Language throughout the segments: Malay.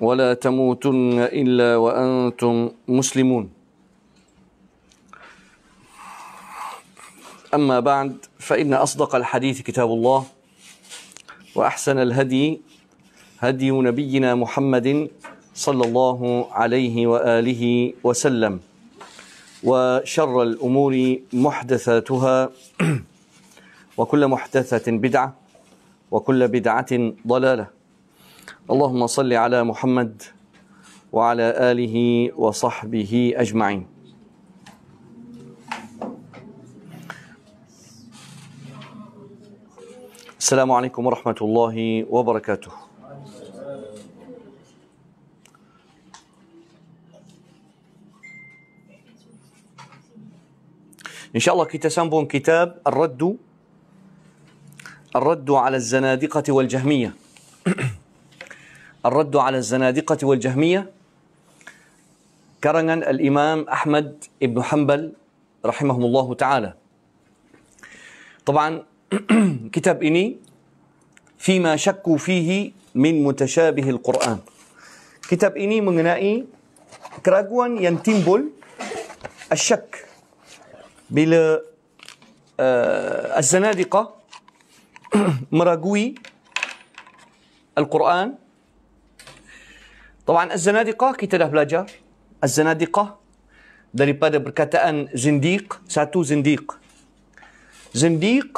ولا تموتن إلا وأنتم مسلمون أما بعد فإن أصدق الحديث كتاب الله وأحسن الهدي هدي نبينا محمد صلى الله عليه وآله وسلم وشر الأمور محدثاتها وكل محدثة بدعة وكل بدعة ضلالة اللهم صل على محمد وعلى آله وصحبه أجمعين السلام عليكم ورحمة الله وبركاته إن شاء الله كتسنبون كتاب الرد الرد على الزنادقة والجهمية الرد على الزنادقة والجهمية كرنا الإمام أحمد بن حنبل رحمهم الله تعالى طبعا كتاب إني فيما شكوا فيه من متشابه القرآن كتاب إني مغنائي كراغوان ينتمبل الشك بلا آه، الزنادقة مراقوي القرآن طبعا الزنادقة كتاب بلاجر الزنادقة دري بادا بركتان زنديق ساتو زنديق زنديق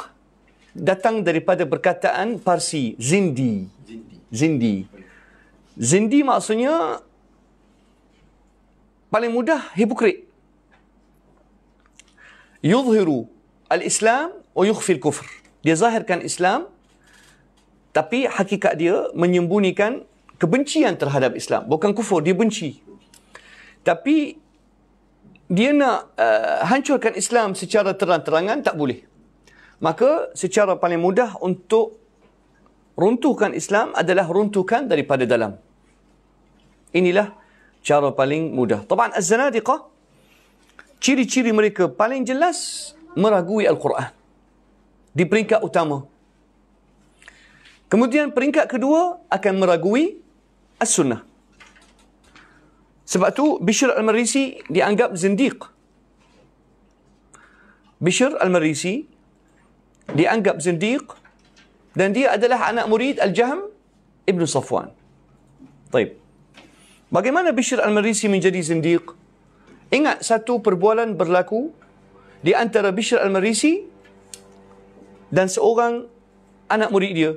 داتان دري بادا بركتان بارسي زندي زندي زندي ما أصنيا paling mudah hipokrit يظهر الإسلام ويخفي الكفر dia zahirkan Islam tapi hakikat dia menyembunyikan kebencian terhadap Islam. Bukan kufur, dia benci. Tapi dia nak uh, hancurkan Islam secara terang-terangan tak boleh. Maka secara paling mudah untuk runtuhkan Islam adalah runtuhkan daripada dalam. Inilah cara paling mudah. Taban az-zanadiqah ciri-ciri mereka paling jelas meragui al-Quran di peringkat utama. Kemudian peringkat kedua akan meragui As-Sunnah. Sebab tu Bishr Al-Marisi dianggap zindiq. Bishr Al-Marisi dianggap zindiq dan dia adalah anak murid Al-Jahm Ibn Safwan. Baik. Bagaimana Bishr Al-Marisi menjadi zindiq? Ingat satu perbualan berlaku di antara Bishr Al-Marisi dan seorang anak murid dia.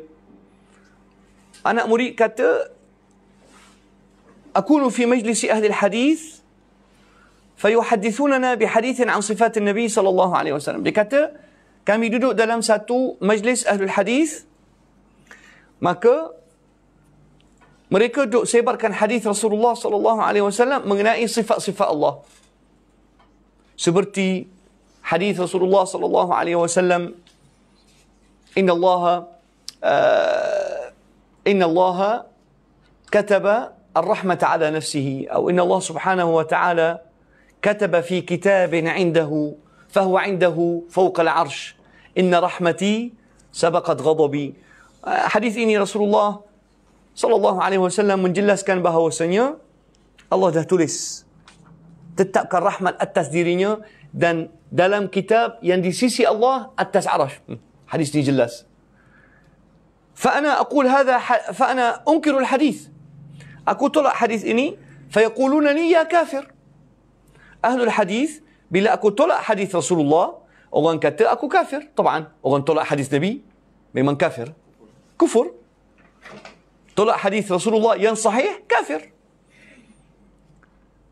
Anak murid kata, أكون في مجلس أهل الحديث فيحدثوننا بحديث عن صفات النبي صلى الله alaihi wasallam. Dia kata, kami duduk dalam satu majlis ahlul hadis. Maka mereka duduk sebarkan hadis Rasulullah sallallahu alaihi wasallam mengenai sifat-sifat Allah. Seperti hadis Rasulullah sallallahu alaihi wasallam Inna Allah uh, Inna Allah kataba الرحمة على نفسه أو إن الله سبحانه وتعالى كتب في كتاب عنده فهو عنده فوق العرش إن رحمتي سبقت غضبي حديث إني رسول الله صلى الله عليه وسلم من جلس كان بها وسنيا الله ده تلس تتأكى الرحمة التس دن دلم كتاب يندي سيسي الله التس عرش حديث جلس فأنا أقول هذا فأنا أنكر الحديث Aku tolak hadis ini, fayaquluna ni ya kafir. Ahlul hadis, bila aku tolak hadis Rasulullah, orang kata aku kafir. Tuan, orang tolak hadis Nabi, memang kafir. Kufur. Tolak hadis Rasulullah yang sahih, kafir.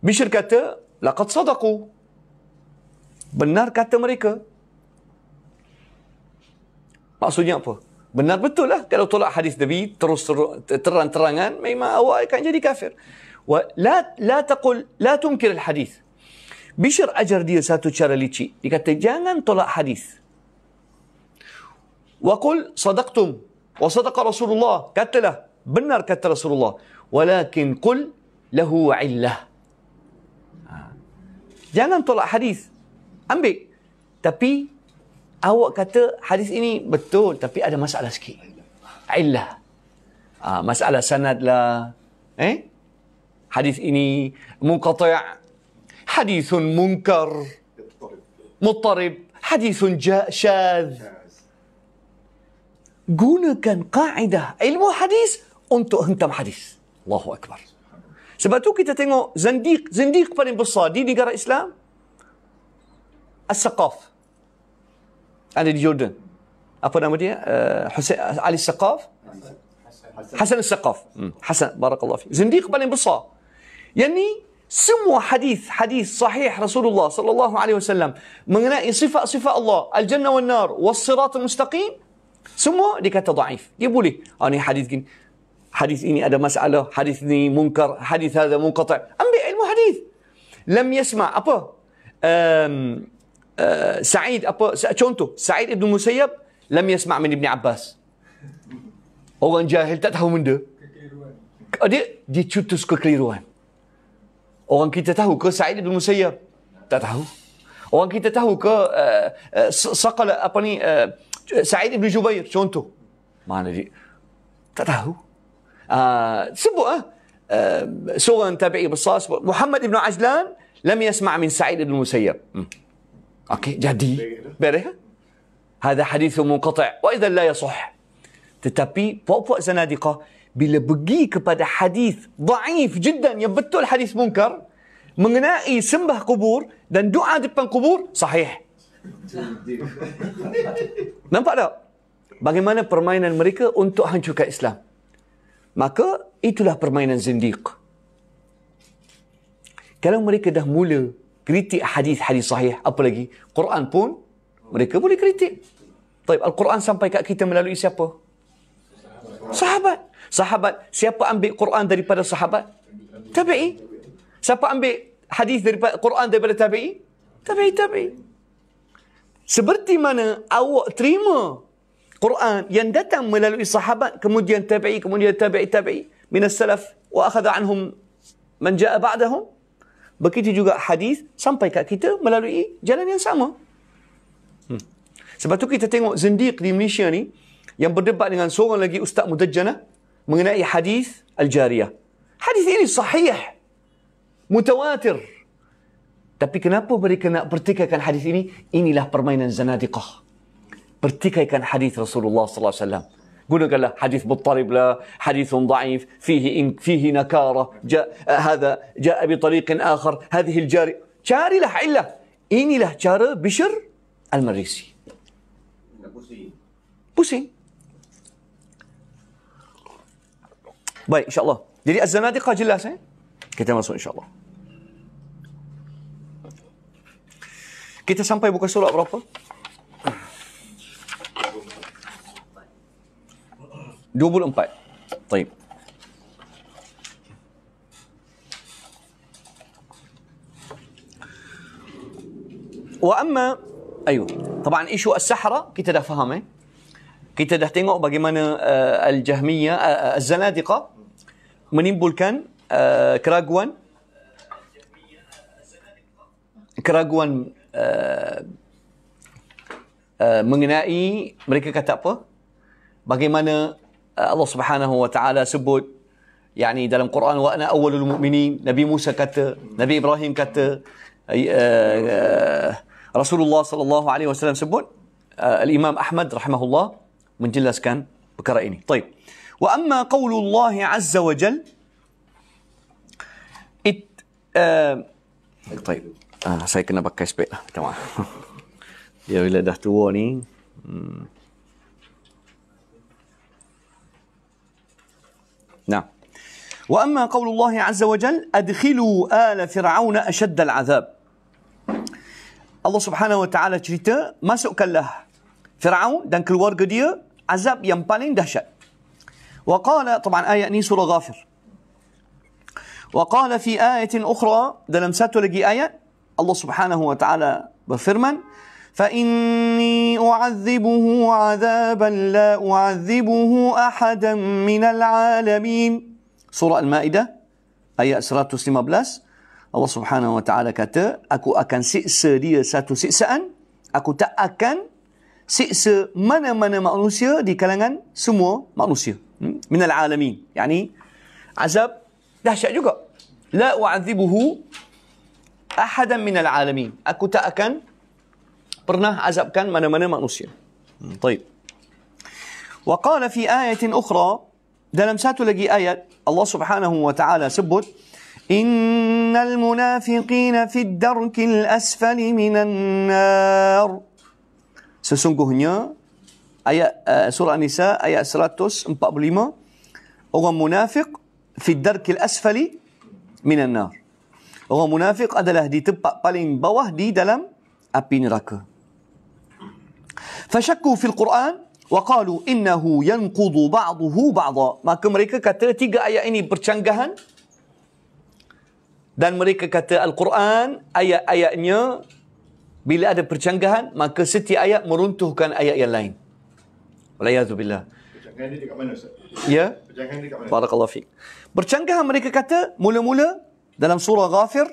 Bishr kata, laqad sadaku. Benar kata mereka. Maksudnya apa? Benar betul lah kalau tolak hadis Nabi terus terang-terangan memang awak akan jadi kafir. Wa la la taqul la tumkir al hadis. Bishr ajar dia satu cara licik. Dia kata jangan tolak hadis. Wa qul sadaqtum wa sadaqa Rasulullah. Katalah benar kata Rasulullah. Walakin qul lahu illah. Jangan tolak hadis. Ambil tapi awak kata hadis ini betul tapi ada masalah sikit. Illah. Ha, ah, masalah sanad lah. Eh? Hadis ini muqatai' hadithun munkar muttarib, hadithun syadz gunakan kaedah ilmu hadis untuk hentam hadis. Allahu Akbar. Sebab tu kita tengok zandiq, zandiq paling besar di negara Islam. As-saqaf ada di Jordan. Apa nama dia? Uh, eh, Hussein Ali Saqaf. Hasan Saqaf. Hmm. Hasan barakallahu fihi. Zindiq paling besar. Yang ni semua hadis hadis sahih Rasulullah sallallahu alaihi wasallam mengenai sifat-sifat Allah, al-jannah wan nar was siratal mustaqim semua dikata dhaif. Dia boleh. Ah ni hadis gini. Hadis ini ada masalah, hadis ini munkar, hadis hadza munqati'. Ambil ilmu hadis. Lam yasma' apa? Um, سعيد apa contoh Said Ibn Musayyab lam yasma' min Ibn Abbas. Orang jahil tak tahu benda. Kekeliruan. Dia dia cutus kekeliruan. Orang kita tahu ke Said Ibn Musayyab? Tak tahu. Orang kita tahu ke uh, uh, Saqala apa ni uh, Said Ibn Jubair contoh. Mana dia? Tak tahu. Uh, sebut ah. Uh, seorang tabi'i besar sebut Muhammad Ibn Azlan lam yasma' min Said Ibn Musayyab. Hmm. اوكي جدي بره هذا حديث منقطع واذا لا يصح تتبي بوبو زنادقة بلبقيك بدا حديث ضعيف جدا يبتو الحديث منكر مغنائي سمبه قبور دان دعاء دبان قبور صحيح Nampak tak? Bagaimana permainan mereka untuk hancurkan Islam? Maka itulah permainan zindiq. Kalau mereka dah mula kritik hadis-hadis sahih apa lagi Quran pun mereka boleh kritik Taib, Al-Quran sampai kat kita melalui siapa? Sahabat. Sahabat. Siapa ambil Quran daripada sahabat? Tabi'i. Siapa ambil hadis daripada Quran daripada tabi'i? Tabi'i, tabi'i. Seperti mana awak terima Quran yang datang melalui sahabat kemudian tabi'i, kemudian tabi'i, tabi'i. Minas salaf wa akhada anhum man ja'a ba'dahum begitu juga hadis sampai kat kita melalui jalan yang sama. Hmm. Sebab tu kita tengok zindiq di Malaysia ni yang berdebat dengan seorang lagi Ustaz Mudajjana mengenai hadis al Jariah. Hadis ini sahih. Mutawatir. Tapi kenapa mereka nak pertikaikan hadis ini? Inilah permainan zanadiqah. Pertikaikan hadis Rasulullah sallallahu alaihi wasallam. قلنا قال حديث مضطرب لا حديث ضعيف فيه فيه نكارة جاء هذا جاء بطريق آخر هذه الجاري شاري له علة إني له شاري بشر المريسي بوسين بوسين باي إن شاء الله جدي الزنادقة جلاسة كتما سوء إن شاء الله كتا سنبقى بكسورة أبرابا 24 طيب واما ايوه طبعا ايش هو السحره كي تدا فهمه كي تدا تينغو باغيمانا الجهميه الزنادقه منين بولكان كراغوان كراغوان آه آه مغنائي مريكا كتابه باغيمانا الله سبحانه وتعالى سبوت يعني دلم القرآن وأنا أول المؤمنين نبي موسى كت نبي إبراهيم كت آه، آه، رسول الله صلى الله عليه وسلم سبون آه، الإمام أحمد رحمه الله من جلس كان بكرئيني طيب وأما قول الله عز وجل إت طيب آه سايكنا بكاش بيلا تمام يا ولد هتوني نعم وأما قول الله عز وجل أدخلوا آل فرعون أشد العذاب الله سبحانه وتعالى شريطة ما سؤك الله فرعون دنك الورق دي عذاب ينبالين دهشة وقال طبعا آية أني سورة غافر وقال في آية أخرى دلم ساتو لقي آية الله سبحانه وتعالى بفرمان فإني أعذبه عذابا لا أعذبه أحدا من العالمين سورة المائدة أي أسرات سلمة بلاس الله سبحانه وتعالى كتا أكو أكن سئس دي ساتو سئس أكو تا سئس من من مأنوسيا دي كلangan سمو مأنوسيا من العالمين يعني عذاب دهشة juga لا أعذبه أحدا من العالمين أكو تا pernah azabkan mana-mana manusia. Hmm. Baik. Wa qala fi ayatin ukhra dalam satu lagi ayat Allah Subhanahu wa taala sebut innal munafiqin fi ad-darkil asfali minan nar. Sesungguhnya ayat uh, surah An-Nisa ayat 145 orang munafik fi ad darkil asfali minan nar. Orang munafik adalah di tempat paling bawah di dalam api neraka. Fashakku fil Quran وقالوا إنه ينقض بعضه بعضا maka mereka kata tiga ayat ini bercanggahan dan mereka kata Al-Quran ayat-ayatnya bila ada percanggahan maka setiap ayat meruntuhkan ayat yang lain walayazubillah percanggahan ini dekat mana Ustaz? ya percanggahan ini dekat mana? Barakallahu fiqh percanggahan mereka kata mula-mula dalam surah Ghafir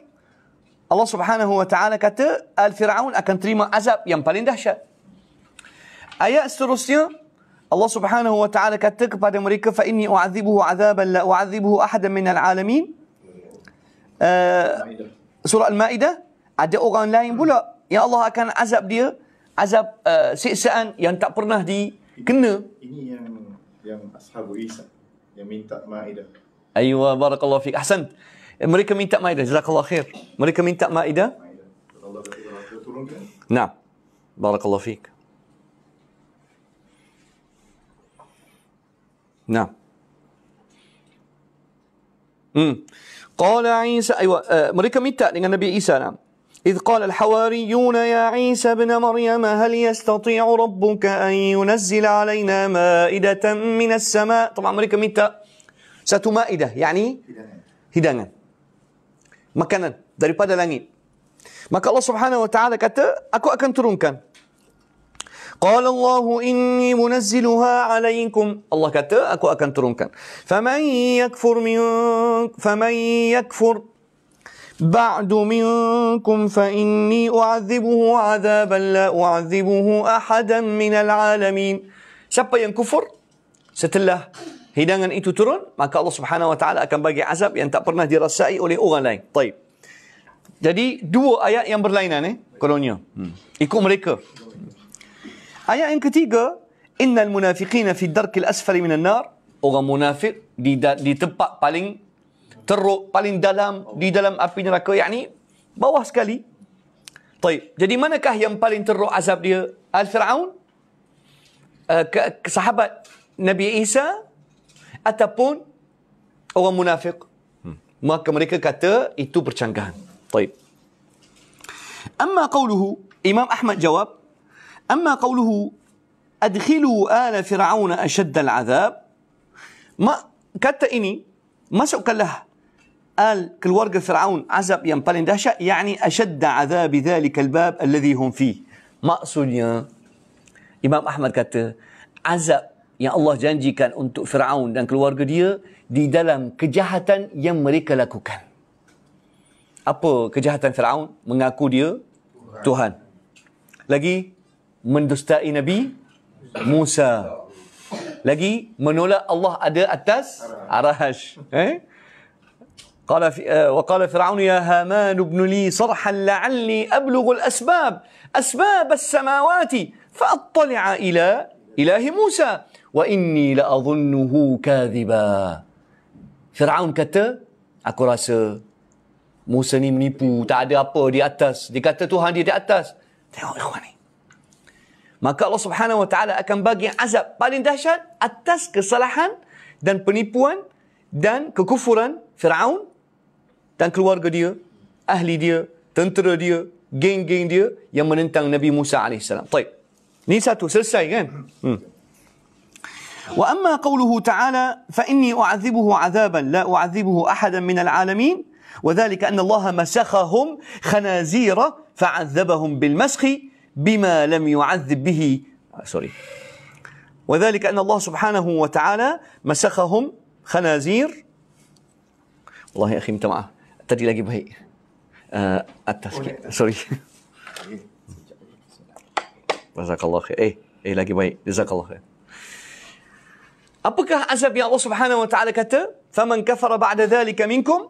Allah subhanahu wa ta'ala kata Al-Fir'aun akan terima azab yang paling dahsyat Ayat seterusnya Allah Subhanahu wa taala kata kepada mereka fa inni u'adzibuhu 'adzaban la u'adzibuhu ahadan minal alamin. Uh, surah Al-Maidah ada orang lain pula yang Allah akan azab dia azab uh, siksaan yang tak pernah dikena. Ini yang yang ashabu Isa yang minta Maidah. Aywa barakallahu fik Ahsan. Mereka minta Maidah. Jazakallahu khair. Mereka minta Maidah. Maidah. Allah turunkan. Nah. Barakallahu fik نعم امم قال عيسى ايوه آه، ميتا متى النبي عيسى نعم إذ قال الحواريون يا عيسى ابن مريم هل يستطيع ربك أن ينزل علينا مائدة من السماء طبعا أمريكا ميتا ساتو مائدة يعني هدانا مكانا daripada langit maka Allah الله سبحانه وتعالى kata aku akan turunkan Qala Allahu inni munazziluha alaykum. Allah kata aku akan turunkan. Faman yakfur min faman yakfur بعد منكم فإني أعذبه عذابا لا أعذبه أحدا من العالمين Siapa yang kufur setelah hidangan itu turun maka Allah Subhanahu wa taala akan bagi azab yang tak pernah dirasai oleh orang lain. Baik. Jadi dua ayat yang berlainan eh kononnya. Hmm. Ikut mereka. Ayat yang ketiga, innal munafiqina fi darkil asfali minan nar. Orang munafik di di tempat paling teruk, paling dalam di dalam api neraka, yakni bawah sekali. Baik, jadi manakah yang paling teruk azab dia? Al-Firaun? Uh, sahabat Nabi Isa ataupun orang munafik? Hmm. Maka mereka kata itu percanggahan. Baik. Amma qawluhu, Imam Ahmad jawab, أما قوله أدخلوا آل فرعون أشد العذاب ما كتا إني ما لها آل كل ورقة فرعون عذاب ينبالين دهشة يعني أشد عذاب ذلك الباب الذي هم فيه ما إمام أحمد كتا عذاب yang Allah janjikan untuk Fir'aun dan keluarga dia di dalam kejahatan yang mereka lakukan. Apa kejahatan Fir'aun? Mengaku dia Tuhan. Tuhan. Lagi, mendustai Nabi Musa. Lagi menolak Allah ada atas Arash. Eh? Qala eh, wa qala Fir'aun ya Haman ibn li sarhan la'alli ablugh al-asbab asbab as-samawati fa attali'a ila ilahi Musa wa inni la'adhunnuhu kadhiba. Fir'aun kata, aku rasa Musa ni menipu, tak ada apa di atas. Dia kata Tuhan dia di atas. Tengok ikhwan ni. Maka Allah Subhanahu Wa Taala akan bagi azab paling dahsyat atas kesalahan dan penipuan dan kekufuran Firaun dan keluarga dia, ahli dia, tentera dia, geng-geng dia yang menentang Nabi Musa alaihissalam. Baik. Ni satu selesai kan? Hmm. واما قوله تعالى فاني اعذبه عذابا لا اعذبه احدا من العالمين وذلك ان الله مسخهم خنازير فعذبهم بالمسخ بما لم يعذب به آه، سوري وذلك ان الله سبحانه وتعالى مسخهم خنازير والله يا اخي انت معه تجي لاقي بهي آه، التسكين سوري جزاك الله خير ايه ايه لاقي بهي جزاك الله خير Apakah azab yang Allah subhanahu wa ta'ala kata فَمَنْ كَفَرَ بَعْدَ ذَلِكَ مِنْكُمْ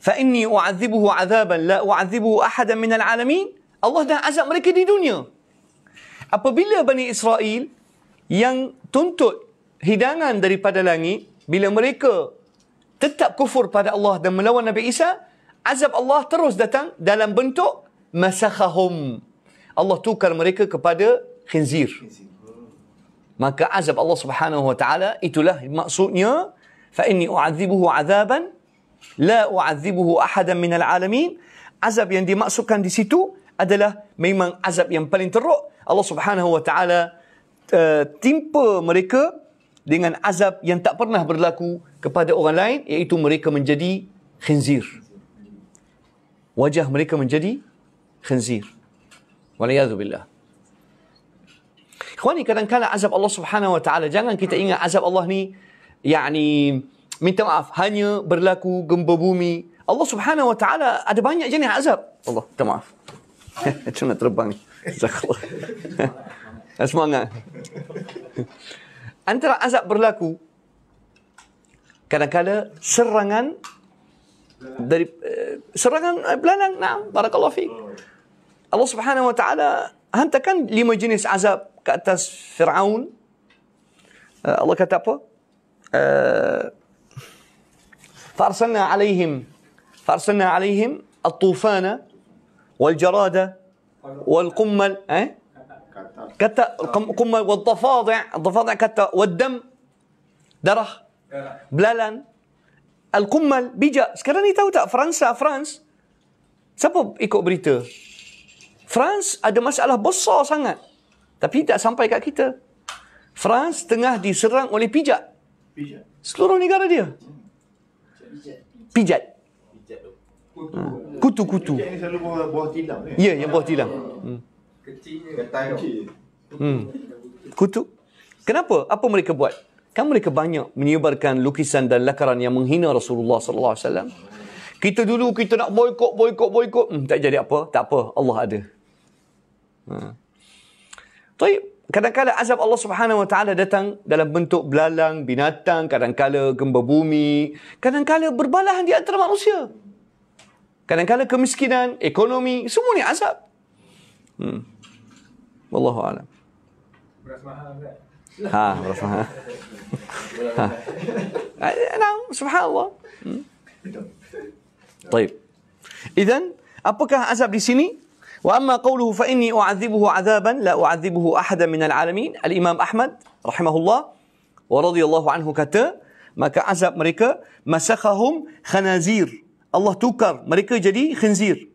فَإِنِّي أُعَذِّبُهُ عَذَابًا لَا أُعَذِّبُهُ أَحَدًا مِنَ الْعَالَمِينَ Allah dah azab mereka di dunia. Apabila Bani Israel yang tuntut hidangan daripada langit, bila mereka tetap kufur pada Allah dan melawan Nabi Isa, azab Allah terus datang dalam bentuk masakhahum. Allah tukar mereka kepada khinzir. Maka azab Allah Subhanahu wa taala itulah maksudnya fa inni u'adzibuhu 'adaban la u'adzibuhu ahadan min al-'alamin. Azab yang dimaksudkan di situ adalah memang azab yang paling teruk. Allah Subhanahu Wa Taala eh, timpa mereka dengan azab yang tak pernah berlaku kepada orang lain iaitu mereka menjadi khinzir. Wajah mereka menjadi khinzir. Waliyadzubillah. Ikhwani kadang-kadang azab Allah subhanahu wa ta'ala Jangan kita ingat azab Allah ni Ya'ni Minta maaf Hanya berlaku gempa bumi Allah subhanahu wa ta'ala Ada banyak jenis azab Allah minta maaf Έτσι να τρομπάνε. Ζαχλό. Ας μου ανά. Αντρα αζα μπρλακού. Κανακάλε σερραγαν. Σερραγαν μπλάναν να παρακαλώ φίγκ. Αλλά σπαχάνε μου τα'άλα. Αν τα καν λίμο γίνεις αζα κατάς φιρραούν. Αλλά κατάπω. فارسلنا عليهم فارسلنا عليهم الطوفان والجرادة والقمل إيه؟ كتا قمل والضفادع الضفادع كتا والدم درخ بلالان القمل بيجا سكراني تاو تا فرنسا فرنس سبب إيكو بريتو فرنس ada masalah besar sangat tapi tak sampai kat kita فرنس tengah diserang oleh pijat pijat seluruh negara dia pijat pijat Kutu. Ha. Kutu-kutu. Yang selalu buah, buah tilam ni? Ya, yeah, yang buah tilam. Hmm. Kecil, Ketai kecil. Hmm. Kutu. Kenapa? Apa mereka buat? Kan mereka banyak menyebarkan lukisan dan lakaran yang menghina Rasulullah sallallahu alaihi wasallam. Kita dulu kita nak boikot, boikot, boikot. Hmm, tak jadi apa. Tak apa. Allah ada. Ha. Baik. Kadang-kadang azab Allah Subhanahu Wa Taala datang dalam bentuk belalang, binatang, kadang-kadang gempa bumi, kadang-kadang berbalahan di antara manusia. Kadang-kadang kemiskinan, ekonomi, semua ni azab. Hmm. Wallahu a'lam. Beras mahal kan? Ha, beras mahal. ha. ha nah, subhanallah. Hmm. Baik. Idan, apakah azab di sini? Wa amma qawluhu fa inni u'adzibuhu azaban la u'adzibuhu ahadan minal alamin. Al-Imam Ahmad, rahimahullah, wa radiyallahu anhu kata, maka azab mereka, masakhahum khanazir. Allah tukar mereka jadi khinzir.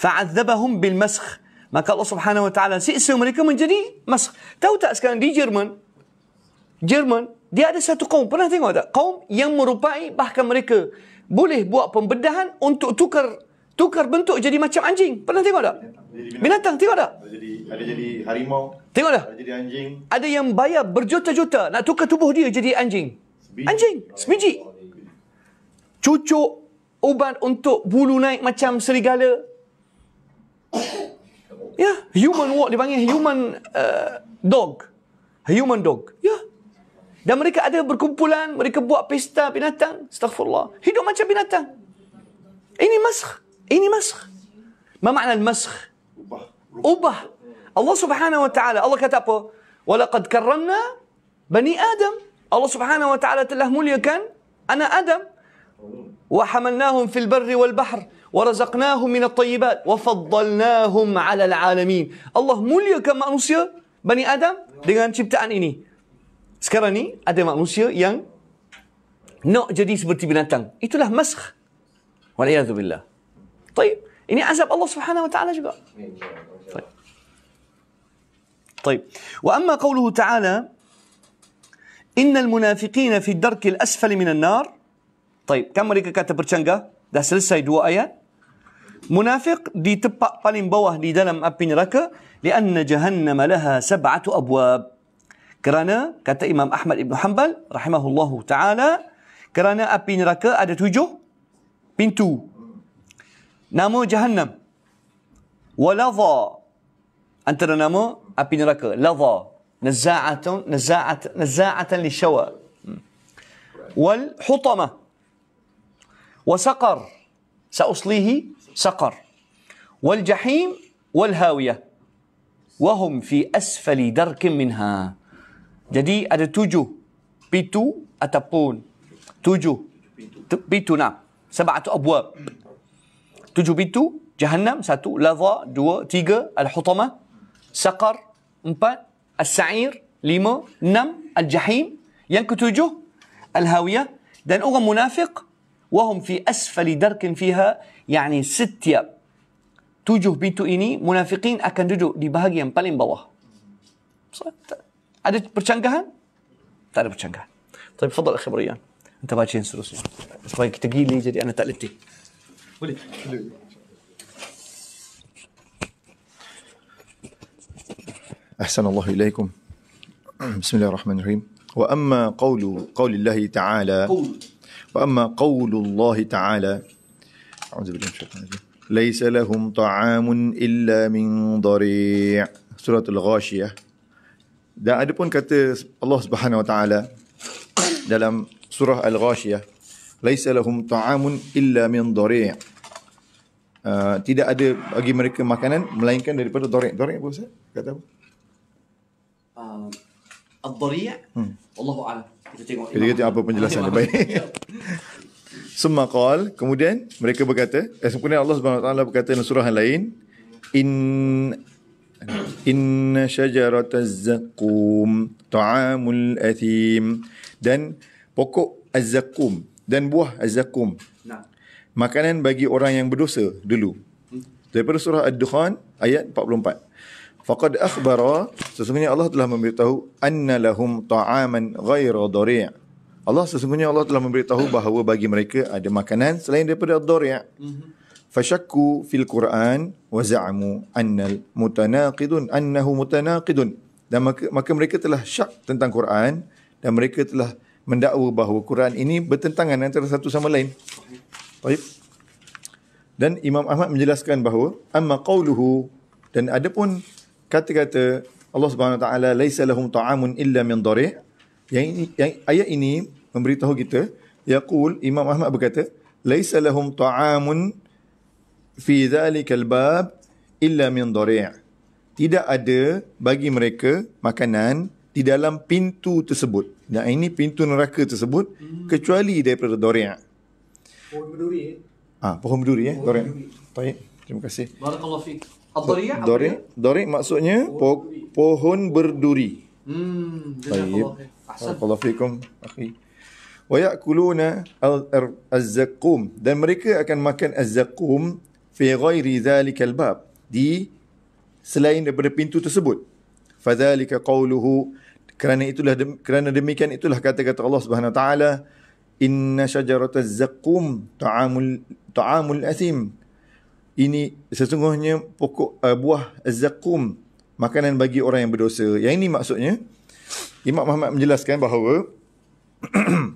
Fa'adzabahum bil maskh. Maka Allah Subhanahu wa taala siksa mereka menjadi maskh. Tahu tak sekarang di Jerman Jerman dia ada satu kaum pernah tengok tak kaum yang merupai bahkan mereka boleh buat pembedahan untuk tukar tukar bentuk jadi macam anjing pernah tengok tak binatang, binatang tengok tak ada jadi ada jadi harimau tengok dah ada jadi anjing ada yang bayar berjuta-juta nak tukar tubuh dia jadi anjing Sebiji. anjing semiji cucuk ubat untuk bulu naik macam serigala. Ya, yeah. human walk dipanggil human uh, dog. Human dog. Ya. Yeah. Dan mereka ada berkumpulan, mereka buat pesta binatang. Astagfirullah. Hidup macam binatang. Ini masakh. Ini masakh. Ma makna masakh? Ubah. Allah Subhanahu wa taala, Allah kata apa? Walaqad karramna bani Adam. Allah Subhanahu wa taala telah muliakan anak Adam. وحملناهم في البر والبحر ورزقناهم من الطيبات وفضلناهم على العالمين الله موليا كمانوسيا بني آدم dengan ciptaan ini sekarang ni ada manusia yang nak jadi seperti binatang itulah maskh waliyadu billah طيب ini azab Allah subhanahu wa ta'ala طيب. طيب وأما قوله تعالى إن المنافقين في الدرك الأسفل من النار طيب كم مريكا كاتا برشنغا ده سلسي دو آيات منافق دي تبقى قلن بوه دي دلم أبين ركا لأن جهنم لها سبعة أبواب كرانا كاتا إمام أحمد بن حنبل رحمه الله تعالى كرانا أبين ركا أدى توجو بنتو نامو جهنم ولظى أنت نامو أبين ركا لظى نزاعة نزاعة نزاعة للشوى والحطمة وسقر سأصليه سقر والجحيم والهاوية وهم في أسفل درك منها jadi ada tujuh pintu ataupun tujuh pintu nah sab'atu abwab tujuh pintu jahannam satu ladha dua tiga al-hutamah saqar empat as-sa'ir lima enam al-jahim yang ketujuh al-hawiyah dan orang munafik وهم في أسفل درك فيها يعني ستيا توجه بيتو إني منافقين أكن توجه دي بهاجي أم بالين بواه عدد برشانقهان تعرف برشانقهان طيب فضل أخي بريان أنت باجين سلوس بس باجي تقيل لي جدي أنا تقلتي ولي أحسن الله إليكم بسم الله الرحمن الرحيم وأما قول قول الله تعالى قول فأما قول الله تعالى أعوذ بالله من الشيطان الرجيم ليس لهم طعام إلا من ضريع سورة الغاشية ghashiyah dan ada pun kata Allah Subhanahu Wa Taala dalam surah Al-Ghashiyah laisa lahum ta'amun illa min dhari' uh, tidak ada bagi mereka makanan melainkan daripada dhari' dhari' apa Ustaz? kata apa? Uh, Ad-dhari' hmm. Allahu a'lam Kita tengok, apa penjelasan dia baik. Semua qal, kemudian mereka berkata, eh, kemudian Allah Subhanahu taala berkata dalam surah yang lain, in inna syajaratal zaqum ta'amul athim dan pokok az-zaqum dan buah az-zaqum. Makanan bagi orang yang berdosa dulu. Hmm. Daripada surah Ad-Dukhan ayat 44 faqad akhbara sesungguhnya Allah telah memberitahu anna lahum ta'aman ghayra dari' Allah sesungguhnya Allah telah memberitahu bahawa bagi mereka ada makanan selain daripada dari' fashakku fil quran wa za'amu annal mutanaqidun annahu mutanaqidun dan maka, maka mereka telah syak tentang quran dan mereka telah mendakwa bahawa quran ini bertentangan antara satu sama lain baik dan Imam Ahmad menjelaskan bahawa amma qawluhu dan ada pun kata-kata Allah Subhanahu Wa taala laisa lahum ta'amun illa min dharih. Yang, yang ayat ini memberitahu kita yaqul Imam Ahmad berkata laisa lahum ta'amun fi dhalikal bab illa min dharih. Tidak ada bagi mereka makanan di dalam pintu tersebut. Dan ini pintu neraka tersebut hmm. kecuali daripada dharih. Pohon berduri. Eh? Ah, pohon berduri ya, eh, dharih. Baik. Terima kasih. Barakallahu fiik. Oh, Al-Dori Dori maksudnya oh. po- pohon berduri. Hmm. Baik. Assalamualaikum, akhi. Wa al-zaqum er, dan mereka akan makan az-zaqum fi ghairi zalikal bab di selain daripada pintu tersebut. Fadzalika qawluhu kerana itulah kerana demikian itulah kata-kata Allah Subhanahu taala inna syajarat az-zaqum ta'amul ta'amul asim ini sesungguhnya pokok uh, buah zakum makanan bagi orang yang berdosa. Yang ini maksudnya Imam Muhammad menjelaskan bahawa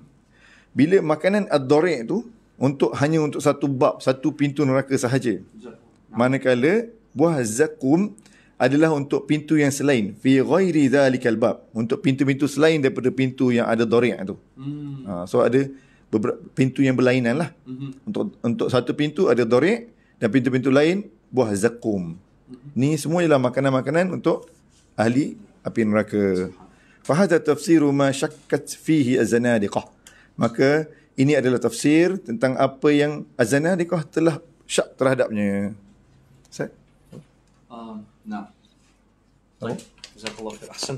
bila makanan ad-dariq tu untuk hanya untuk satu bab, satu pintu neraka sahaja. Manakala buah zakum adalah untuk pintu yang selain fi ghairi zalikal bab untuk pintu-pintu selain daripada pintu yang ada dariq tu. Hmm. Ha, so ada beberapa pintu yang berlainan lah. Mm-hmm. Untuk untuk satu pintu ada dariq, dan pintu-pintu lain buah zakum. Ni semua ialah makanan-makanan untuk ahli api neraka. Fahadha tafsiru ma syakkat fihi az-zanadiqah. Maka ini adalah tafsir tentang apa yang az-zanadiqah telah syak terhadapnya. Ustaz? Um, nah. Baik. Jazakallah khair. Ahsan.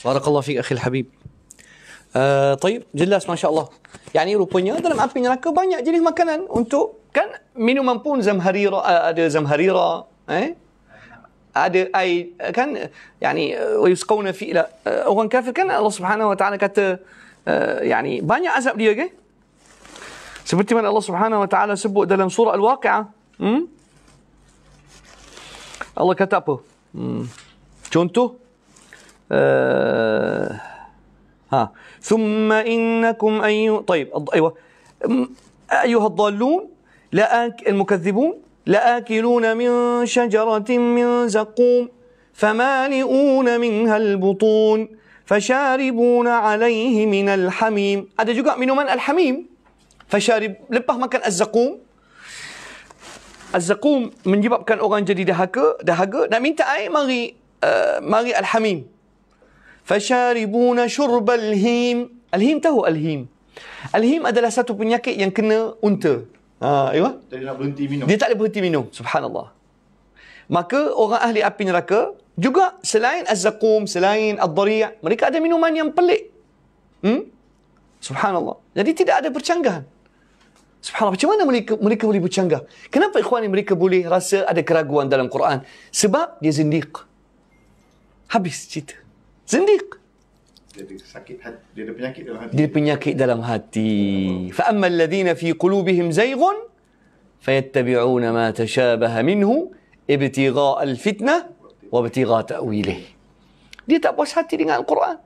Barakallah fiik akhil habib. Uh, jelas masya-Allah. ini rupanya dalam api neraka banyak jenis makanan untuk kan minuman pun zamharira ada zamharira eh ada ai kan yani yusqawna fi la orang kafir kan Allah Subhanahu wa taala kata yani banyak azab dia ke seperti mana Allah Subhanahu wa taala sebut dalam surah al-waqiah hmm? Allah kata apa hmm. contoh uh, ha thumma innakum ayyu طيب ايوه ايها الضالون لآك المكذبون لآكلون من شجرة من زقوم فمالئون منها البطون فشاربون عليه من الحميم ada juga minuman al-hamim fasharib lepas makan az-zaqum az-zaqum menyebabkan orang jadi dahaga dahaga nak minta air mari uh, mari al-hamim fasharibun shurb al-him al-him tahu al-him al-him adalah satu penyakit yang kena unta Ha, ya? Ah. Dia nak berhenti minum. Dia tak boleh berhenti minum. Subhanallah. Maka orang ahli api neraka juga selain az-zakum, selain ad-dari' mereka ada minuman yang pelik. Hmm? Subhanallah. Jadi tidak ada percanggahan. Subhanallah. Macam mana mereka, mereka boleh bercanggah? Kenapa ikhwan mereka boleh rasa ada keraguan dalam Quran? Sebab dia zindiq. Habis cerita. Zindiq. Jadi sakit hati, dia ada penyakit dalam hati. Dia penyakit dalam hati. Fa ammal ladzina fi qulubihim zaygun fayattabi'una ma tashabaha minhu ibtigha' al-fitnah wa ibtigha' ta'wilih. Dia tak puas hati dengan Al-Quran.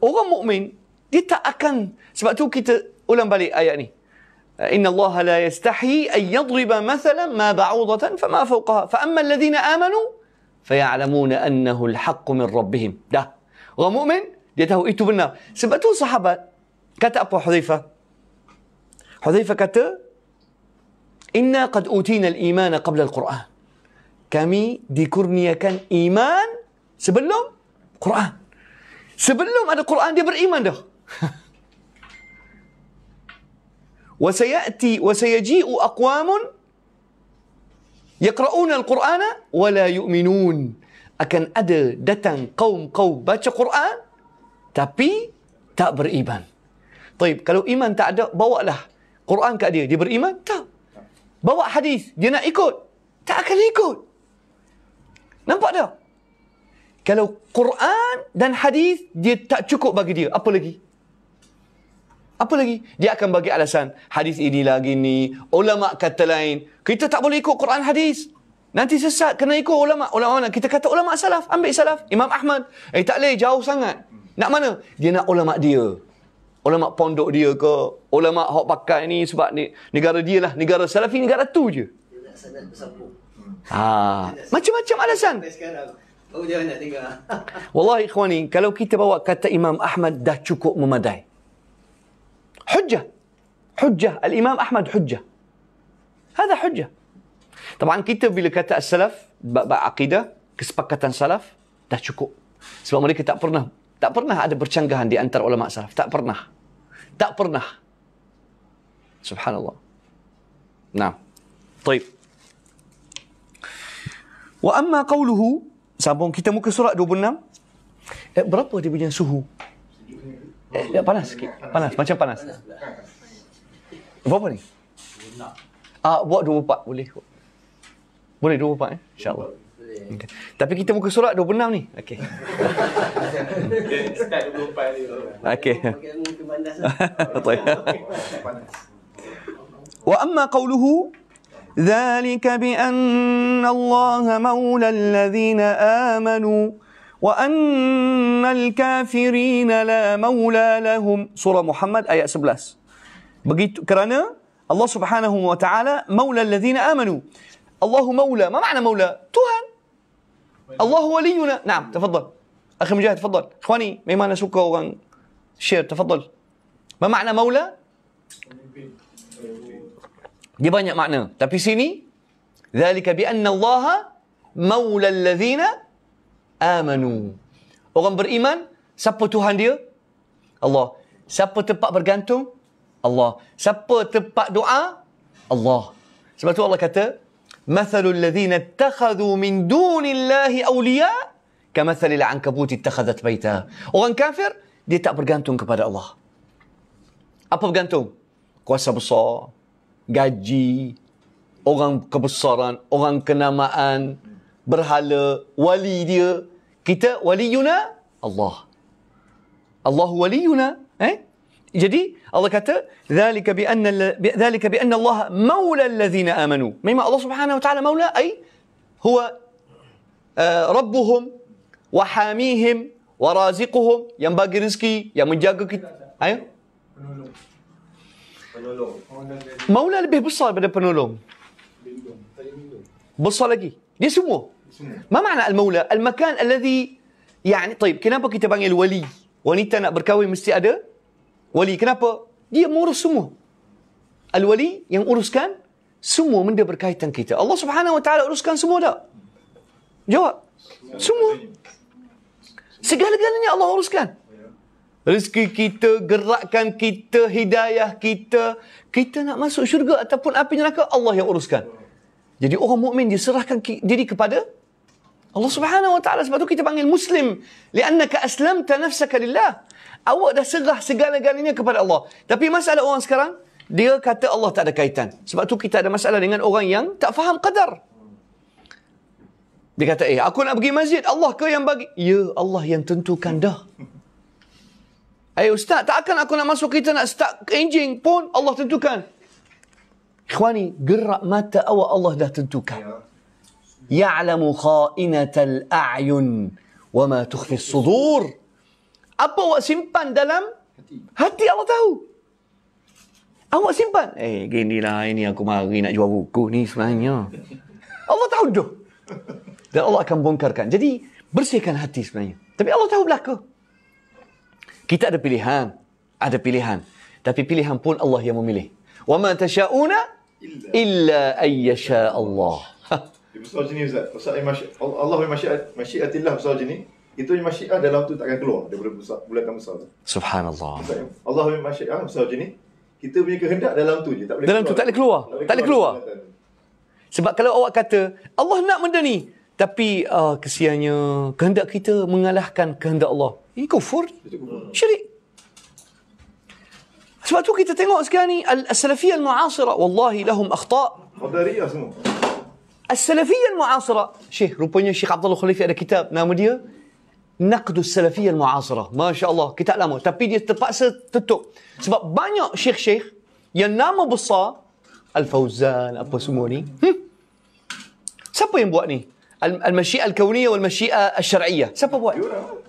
Orang mukmin dia tak akan sebab tu kita ulang balik ayat ni. Inna Allah la yastahi an yadriba mathalan ma ba'udatan fama fawqaha fa amma alladhina amanu fayalamuna annahu al-haqqu min Dah. ومؤمن يده itu benar. Sebab tu sahabat kata apa Hudzaifah? Hudzaifah kata, "Inna qad utina al-iman qabla al-Quran." Kami dikurniakan iman sebelum Quran. Sebelum ada Quran dia beriman dah. وسيأتي وسيجيء أقوام يقرؤون القرآن ولا يؤمنون akan ada datang kaum kau baca Quran tapi tak beriman. Taib, kalau iman tak ada, bawalah Quran kat dia. Dia beriman? Tak. Bawa hadis, dia nak ikut. Tak akan ikut. Nampak tak? Kalau Quran dan hadis dia tak cukup bagi dia, apa lagi? Apa lagi? Dia akan bagi alasan hadis ini lagi ni, ulama kata lain. Kita tak boleh ikut Quran hadis. Nanti sesat kena ikut ulama. Ulama mana? Kita kata ulama salaf. Ambil salaf. Imam Ahmad. Eh tak boleh. Jauh sangat. Nak mana? Dia nak ulama dia. Ulama pondok dia ke? Ulama Hok pakai ni sebab ni, negara dia lah. Negara salafi negara tu je. Ha. Macam-macam alasan. Oh, Wallahi ikhwani, kalau kita bawa kata Imam Ahmad dah cukup memadai. Hujjah. Hujjah. Al-Imam Ahmad hujjah. Hada hujjah. طبعا كده بلي كتا السلف بعقيدة كسبكتن سلف ده شكو سبا مريكا تا برنه تا برنه هذا برشنجه عندي أنتر علماء سلف تا برنه تا برنه سبحان الله نعم طيب وأما قوله سامبون كتا ممكن سرق دو بنام برابو دي بجان سهو Eh, panas sikit. Panas, macam panas. Berapa ni? Ah, buat 24 boleh. Boleh dua part eh? InsyaAllah. Okay. Tapi kita muka surat 26 ni. Okay. Start 24 ni. Okay. Wa amma qawluhu Zalika bi anna Allah mawla alladhina amanu Wa anna al-kafirina la mawla lahum Surah Muhammad ayat 11 Begitu kerana Allah subhanahu wa ta'ala Mawla alladhina amanu الله مولى ما معنى مولى تهن الله ولينا نعم تفضل اخي مجاهد تفضل اخواني ميمان سوكو شير تفضل ما معنى مولى دي banyak معنى tapi sini ذلك بان الله مولى الذين امنوا orang beriman siapa tuhan dia Allah siapa tempat bergantung Allah siapa tempat doa Allah sebab tu Allah kata مثل الذين اتخذوا من دون الله أولياء كمثل العنكبوت اتخذت بيتا orang kafir dia tak bergantung kepada Allah apa bergantung kuasa besar gaji orang kebesaran orang kenamaan berhala wali dia kita waliyuna Allah Allah waliyuna eh Jadi Allah kata ذلك بأن ذلك بأن الله مولى الذين آمنوا. Memang Allah Subhanahu wa taala مولى أي هو ربهم وحاميهم ورازقهم yang bagi rezeki, yang menjaga kita. Ayo. Penolong. Penolong. Maula lebih besar daripada penolong. Besar lagi. Dia semua. ما معنى المولى؟ المكان الذي يعني طيب kenapa kita panggil wali? Wanita nak berkahwin mesti ada Wali kenapa? Dia mengurus semua. Al-Wali yang uruskan semua benda berkaitan kita. Allah Subhanahu Wa Taala uruskan semua tak? Jawab. Semua. Segala-galanya Allah uruskan. Rizki kita, gerakkan kita, hidayah kita. Kita nak masuk syurga ataupun api neraka, Allah yang uruskan. Jadi orang mukmin diserahkan diri kepada Allah Subhanahu Wa Taala sebab tu kita panggil muslim. Li'annaka aslamta nafsaka lillah. Awak dah serah segala-galanya kepada Allah. Tapi masalah orang sekarang, dia kata Allah tak ada kaitan. Sebab tu kita ada masalah dengan orang yang tak faham qadar. Dia kata, eh aku nak pergi masjid, Allah ke yang bagi? Ya, Allah yang tentukan dah. Eh ustaz, takkan aku nak masuk kita nak start engine pun Allah tentukan. Ikhwani, gerak mata awak Allah dah tentukan. Ya'lamu kha'inatal a'yun wa ma tukhfi sudur. Apa awak simpan dalam hati Hati awak tahu. Awak simpan. Eh, gini lah. Ini aku mari nak jual buku ni sebenarnya. Allah tahu dah. Dan Allah akan bongkarkan. Jadi, bersihkan hati sebenarnya. Tapi Allah tahu belakang. Kita ada pilihan. Ada pilihan. Tapi pilihan pun Allah yang memilih. وَمَا تَشَاءُونَ إِلَّا أَيَّشَاءَ اللَّهِ Ustaz jenis, Ustaz. Ustaz, Allah bin masyiatillah Ustaz jenis itu ni masyiah dalam tu takkan keluar daripada pusat bulatan besar tu. Subhanallah. Allah punya masyiah ah, besar macam ni. Kita punya kehendak dalam tu je. Tak boleh dalam keluar. tu tak boleh keluar. Tak boleh keluar. Sebab kalau awak kata, Allah nak benda ni. Tapi uh, kesiannya, kehendak kita mengalahkan kehendak Allah. Ini kufur. Hmm. Syirik. Sebab tu kita tengok sekarang ni, Al-Salafiyah Al-Mu'asirah, Wallahi lahum akhtak. Qadariyah semua. Al-Salafiyah Al-Mu'asirah. Syekh, rupanya Syekh Abdul Khalifi ada kitab, nama dia, نقد السلفية المعاصرة ما شاء الله كتاب لامو تبي دي تبقى ستتو سبب بانيو شيخ شيخ ينامو بصا الفوزان أبو سموني سبب ينبوأني المشيئة الكونية والمشيئة الشرعية سبب بوأني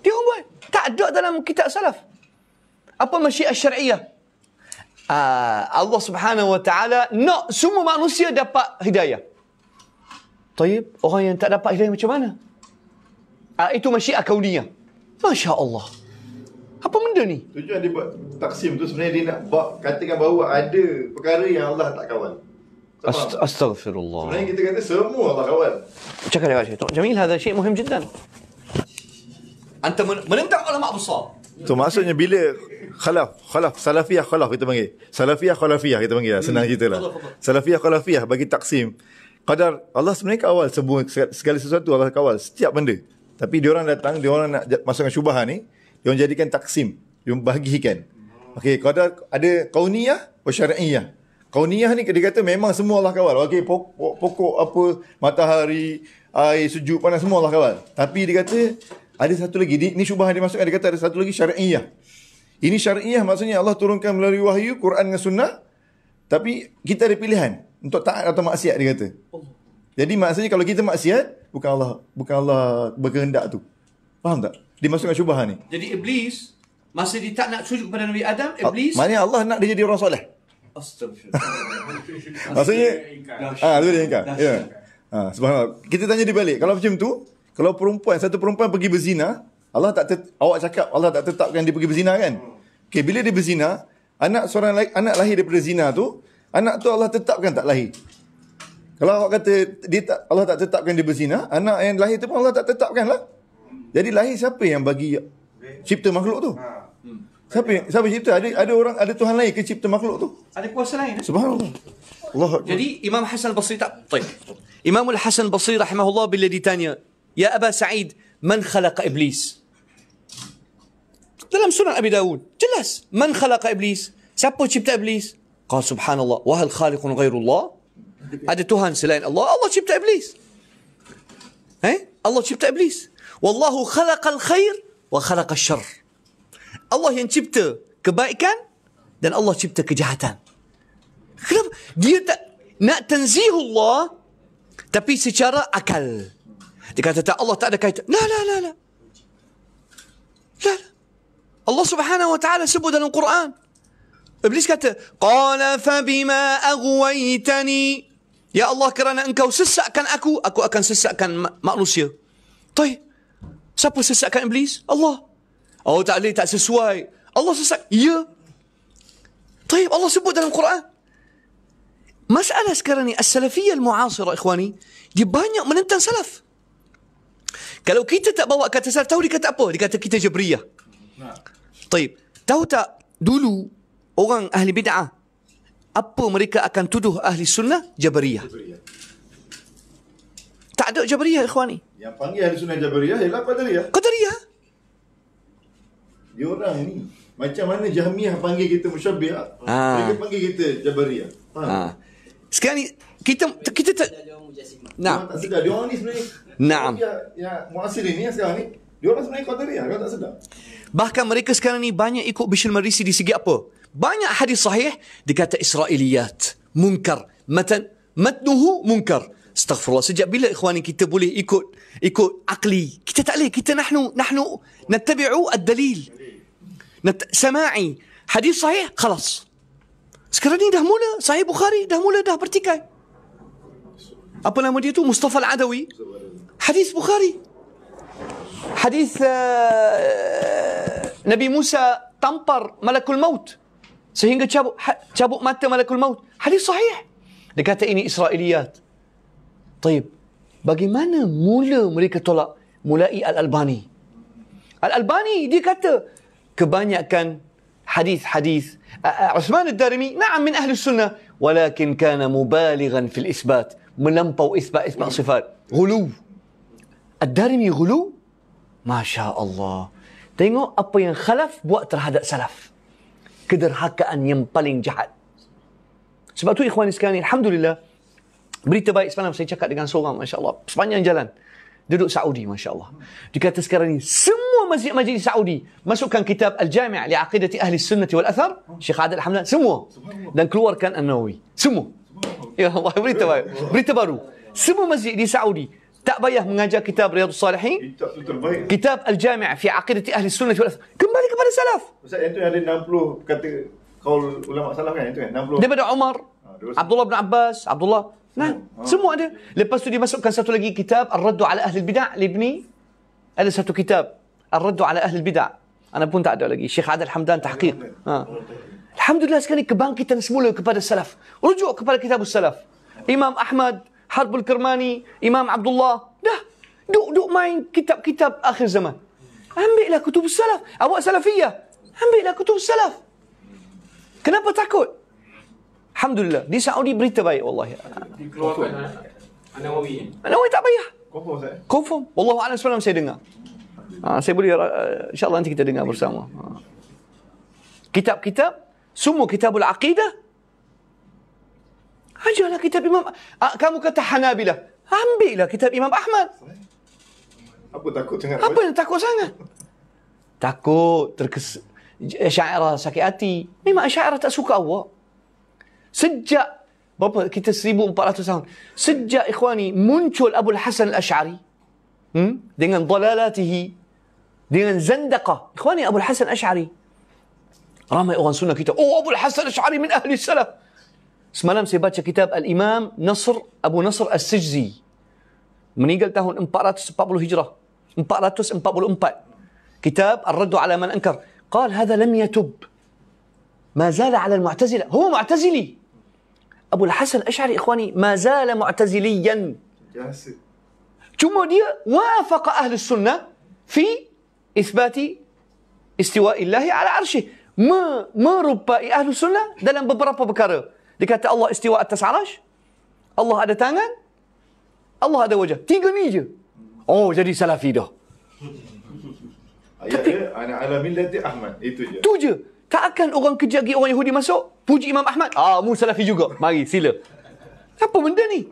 دي هم بوأني تعدو دلم كتاب سلف أبو المشيئة الشرعية آه، الله سبحانه وتعالى نو سمو ما نسيه دبا هداية طيب أغاني أنت هداية ما شمانه Ah itu masyiah kauniyah. Masya Allah. Apa benda ni? Tujuan dia buat taksim tu sebenarnya dia nak buat, katakan bahawa ada perkara yang Allah tak kawal. Ast- Astaghfirullah. Sebenarnya kita kata semua Allah kawal. Cakap dia macam tu. Jamil, hadha syiq muhim jiddan. Anta menentang ulama besar. Tu maksudnya bila khalaf, khalaf, salafiyah khalaf kita panggil. Salafiyah khalafiyah kita panggil. Lah, hmm. Senang kita lah. Salafiyah khalafiyah bagi taksim. kadar Allah sebenarnya kawal semua segala sesuatu Allah kawal setiap benda. Tapi dia orang datang, dia orang nak masuk syubah ni, diorang jadikan taksim. Diorang bahagikan. Okey, kau ada, ada kauniyah, syar'iyah. Kauniyah ni dia kata memang semua Allah kawal. Okey, pokok, pokok apa, matahari, air, sejuk, panas, semua Allah kawal. Tapi dia kata, ada satu lagi. Di, ni syubah dia masukkan, dia kata ada satu lagi syar'iyah. Ini syar'iyah maksudnya Allah turunkan melalui wahyu, Quran dan sunnah. Tapi kita ada pilihan untuk taat atau maksiat, dia kata. Oh. Jadi maksudnya kalau kita maksiat, bukan Allah bukan Allah berkehendak tu. Faham tak? Dimasukkan syubhat ni. Jadi iblis masa dia tak nak sujud kepada Nabi Adam, iblis Maknanya Allah nak dia jadi orang soleh. Astagfirullah. Maksudnya ah ingkar. Ya. Ah subhanallah. Kita tanya di balik. Kalau macam tu, kalau perempuan satu perempuan pergi berzina, Allah tak awak cakap Allah tak tetapkan dia pergi berzina kan? Okey, bila dia berzina, anak seorang anak lahir daripada zina tu, anak tu Allah tetapkan tak lahir? Kalau awak kata dia tak, Allah tak tetapkan dia berzina, anak yang lahir tu pun Allah tak tetapkan lah. Jadi lahir siapa yang bagi cipta makhluk tu? Ha. Siapa yang, siapa cipta? Ada ada orang ada Tuhan lain ke cipta makhluk tu? Ada kuasa lain. Eh? Subhanallah. Allah. Jadi Imam Hasan Al-Basri tak طيب. Imam Al-Hasan Al-Basri rahimahullah bila ditanya, "Ya Aba Sa'id, man khalaqa iblis?" Dalam surah Abi Dawud, jelas, "Man khalaqa iblis?" Siapa cipta iblis? Qala subhanallah, wa hal khaliqun ghairullah? ada Tuhan selain Allah, Allah cipta iblis. Eh? Allah cipta iblis. Wallahu khalaqal khair wa khalaqal syarr. Allah yang cipta kebaikan dan Allah cipta kejahatan. Kenapa? Dia tak nak tanzihullah tapi secara akal. Dia kata tak Allah tak ada kaitan. La la la la. La. Allah Subhanahu wa taala sebut dalam Quran. Iblis kata, "Qala fa bima aghwaytani Ya Allah kerana engkau sesakkan aku, aku akan sesatkan manusia. Tapi, siapa sesakkan iblis? Allah. Oh tak boleh, tak sesuai. Allah sesak. Ya. Tapi Allah sebut dalam Quran. Masalah sekarang ni, as-salafiyah al-mu'asirah, ikhwani, dia banyak menentang salaf. Kalau kita tak bawa kata salaf, tahu dia kata apa? Dia kata kita jabriyah. Nah. Tahu tak, dulu, orang ahli bid'ah, apa mereka akan tuduh ahli sunnah Jabariyah. Tak ada Jabariyah ikhwan ni. Yang panggil ahli sunnah Jabariyah ialah Qadariyah. Qadariyah. Dia orang ni macam mana Jahmiyah panggil kita musyabbih? Ha. Mereka panggil kita Jabariyah. Ha. ha. Sekarang ni kita kita, kita tak Nah, tak sedar. Dia orang ni sebenarnya Naam. Ya, muasir ini sekarang ni, dia orang sebenarnya Qadariyah. Kau tak sedar. Bahkan mereka sekarang ni banyak ikut Bishr Marisi di segi apa? banyak hadis sahih dikata Israeliyat munkar matan matnuhu munkar astaghfirullah sejak bila ikhwani kita boleh ikut ikut akli kita tak boleh kita nahnu nahnu nattabi'u ad-dalil Nat, sama'i hadis sahih khalas sekarang ni dah mula sahih bukhari dah mula dah bertikai apa nama dia tu Mustafa al-Adawi hadis bukhari hadis uh, Nabi Musa tampar malakul maut Sehingga cabut, ha, cabut mata malakul maut. Hadis sahih. Dia kata ini Israeliyat. Taib. Bagaimana mula mereka tolak mulai Al-Albani? Al-Albani dia kata kebanyakan hadis-hadis Uthman Ad-Darimi na'am min ahli sunnah walakin kana mubalighan fil isbat melampau isbat isbat sifat gulu Ad-Darimi gulu Masya Allah tengok apa yang khalaf buat terhadap salaf قدر هكا ان يمطلن jahat sebab tu ikhwan sekarang ni alhamdulillah berita baik semalam saya cakap dengan seorang masya-Allah sepanjang jalan duduk Saudi masya-Allah dia kata sekarang ni semua masjid-masjid di Saudi masukkan kitab Al-Jami' li Aqidati Ahli Sunnah wal Athar Syekh Adil Hamdan semua dan keluarkan An-Nawawi semua ya Allah berita baik berita baru semua masjid di Saudi tak payah mengajar kitab Riyadhus Salihin. Kitab tu terbaik. Kitab Al-Jami' fi Aqidati Ahli Sunnah wal Kembali kepada salaf. Ustaz, yang tu yang ada 60 kata kaul ulama salaf kan? Yang tu kan? 60. Daripada Umar, ha, Abdullah bin Abbas, Abdullah. Nah, hmm, ha. semua ada. Lepas tu dia masukkan satu lagi kitab Ar-Raddu ala Ahli Bid'ah Ibni. Ada satu kitab Ar-Raddu ala Ahli Bid'ah. Ana pun tak ada lagi. Syekh Adil Hamdan tahqiq. Ha. Alhamdulillah sekarang ni kebangkitan semula kepada salaf. Rujuk kepada kitab salaf. Imam Ahmad, Harbul Kermani, Imam Abdullah. Dah. Duk-duk main kitab-kitab akhir zaman. Ambil lah kutub salaf. Awak salafiyah. Ambil lah kutub salaf. Kenapa takut? Alhamdulillah. Di Saudi berita baik. Allah. Di Dikeluarkan. Anak eh? Anawawi tak payah. Confirm. Eh? Confirm. Allah Alam sebelum saya dengar. Ha, saya boleh. Uh, InsyaAllah nanti kita dengar bersama. Ha. Kitab-kitab. Semua kitabul aqidah. Ajalah kitab Imam Kamu kata Hanabila. Ambillah kitab Imam Ahmad. Apa takut sangat? Apa yang takut sangat? takut terkes Syairah sakit hati. Memang Syairah tak suka Allah. Sejak berapa kita 1400 tahun. Sejak ikhwani muncul Abu Hasan Al-Ash'ari. Hmm? Dengan dalalatihi. Dengan zandaqah. Ikhwani Abu Hasan Al-Ash'ari. Ramai orang sunnah kita. Oh Abu Hasan Al-Ash'ari min ahli salaf. Semalam saya baca kitab Al-Imam Nasr Abu Nasr As-Sijzi. Meninggal tahun 440 Hijrah. 444. كتاب الرد على من أنكر قال هذا لم يتب ما زال على المعتزلة هو معتزلي أبو الحسن الأشعري إخواني ما زال معتزليا ثم دي وافق أهل السنة في إثبات استواء الله على عرشه ما menyerupai ahlu sunnah dalam beberapa perkara Dia kata Allah istiwa atas arash. Allah ada tangan. Allah ada wajah. Tiga ni je. Oh, jadi salafi dah. Ayat dia, ana ala millati Ahmad. Itu je. Itu je. Tak akan orang kejar orang Yahudi masuk. Puji Imam Ahmad. Ah, mu salafi juga. Mari, sila. Apa benda ni?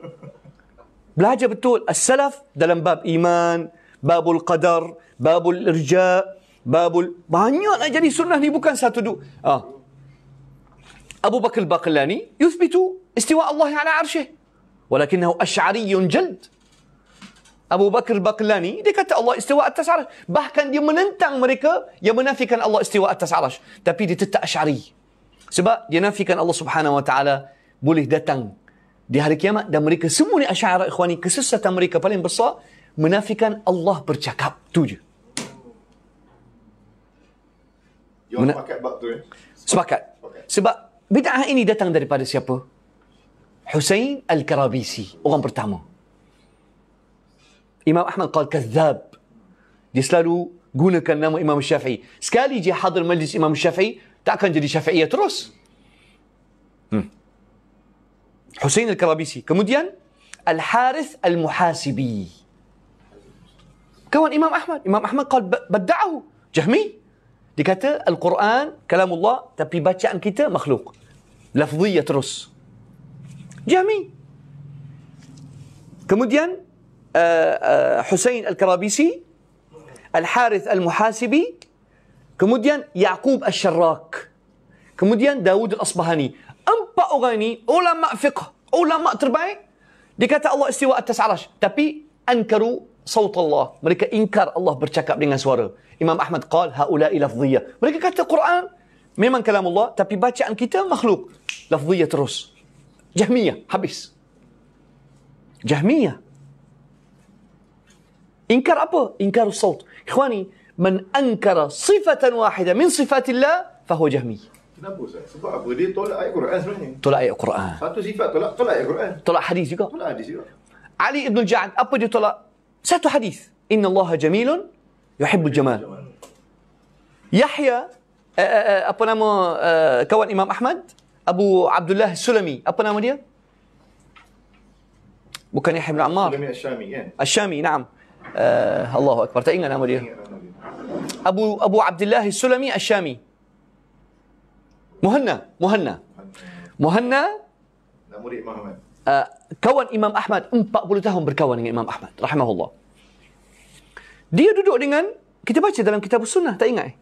Belajar betul as-salaf dalam bab iman, babul qadar, babul irja, babul... Banyak nak jadi sunnah ni. Bukan satu duk. Ah, أبو بكر الباقلاني يثبت استواء الله على عرشه ولكنه أشعري جلد أبو بكر الباقلاني دكت الله استواء التسعة عرش بحكاً دي منتن مريكا يمنافي كان الله استواء التسعة عرش تبي دي تتا أشعري سبا دي نافي كان الله سبحانه وتعالى بوله داتن دي هاري كيما دا مريكا سموني أشعر إخواني كسسة مريكا فلين برصا منافي كان الله برشاكاب توجه يوم من... بقى Bid'ah ini datang daripada siapa? Hussein Al-Karabisi, orang pertama. Imam Ahmad qal kazzab. Dia selalu gunakan nama Imam Syafi'i. Sekali dia hadir majlis Imam Syafi'i, tak akan jadi Syafi'i terus. Hmm. Hussein Al-Karabisi. Kemudian Al-Harith Al-Muhasibi. Kawan Imam Ahmad. Imam Ahmad qal badda'ahu. Jahmi. Dia kata Al-Quran kalamullah tapi bacaan kita makhluk. لفظية رس جميل كمدين آه، آه، حسين الكرابيسي الحارث المحاسبي كمدين يعقوب الشراك كمدين داود الأصبهاني أمبا أغاني ما فقه أولماء ترباي دكاتا الله استواء التسع عرش تبي أنكروا صوت الله مريكا إنكر الله برشاكا بلغة سوارة إمام أحمد قال هؤلاء لفظية مريكا كاتا القرآن memang kalam Allah tapi bacaan kita makhluk. Lafziyah terus. Jahmiyah habis. Jahmiyah. Ingkar apa? Ingkar saut. Ikhwani, man ankara sifatan wahida min sifatillah fahu jahmiyah. Kenapa Ustaz? Sebab apa? Dia tolak ayat Quran sebenarnya. Tolak ayat Quran. Satu sifat tolak, tolak ayat Quran. Tolak hadis juga. Tolak hadis juga. Ali Ibn Ja'ad, apa dia tolak? Satu hadis. Inna Allah jamilun yuhibbul jamal. Yahya Eh, eh, eh, apa nama kawan Imam Ahmad Abu Abdullah Sulami apa nama dia bukan Yahya bin Ammar Sulami Asyami kan Asyami naam uh, Allahu akbar tak ingat nama dia Abu Abu Abdullah Sulami Asyami Muhanna Muhanna Muhanna Kawan Imam Ahmad 40 tahun berkawan dengan Imam Ahmad Rahimahullah Dia duduk dengan Kita baca dalam kitab sunnah Tak ingat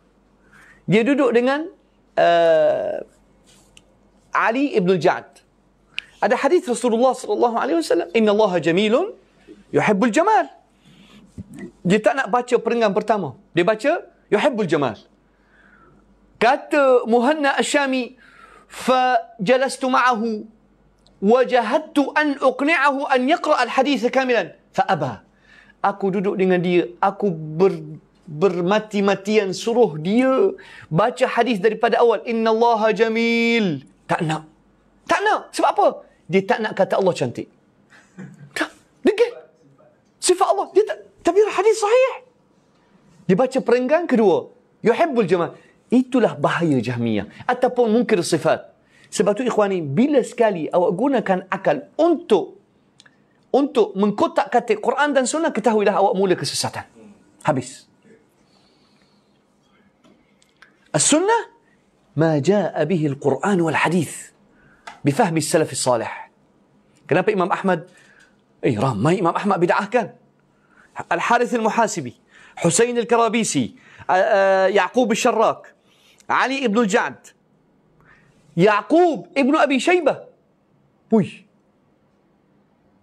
dia duduk dengan uh, Ali ibn Ja'ad Ada hadis Rasulullah sallallahu alaihi wasallam, "Inna Allah jamilun yuhibbul jamal." Dia tak nak baca perenggan pertama. Dia baca yuhibbul jamal. Kata Muhanna Asyami, "Fa jalastu ma'ahu wajahadtu an uqni'ahu an yaqra al-hadith kamilan." Fa aba. Aku duduk dengan dia, aku ber bermati-matian suruh dia baca hadis daripada awal innallaha jamil tak nak tak nak sebab apa dia tak nak kata Allah cantik tak degil sifat Allah dia tak tapi hadis sahih dia baca perenggan kedua yuhibbul jamal itulah bahaya jahmiyah ataupun mungkin sifat sebab tu ikhwani bila sekali awak gunakan akal untuk untuk mengkotak-katik Quran dan sunnah ketahuilah awak mula kesesatan habis السنة ما جاء به القرآن والحديث بفهم السلف الصالح كنابة إمام أحمد أي رام ما إمام أحمد بدعه كان الحارث المحاسبي حسين الكرابيسي آه، آه، يعقوب الشراك علي ابن الجعد يعقوب ابن أبي شيبة وي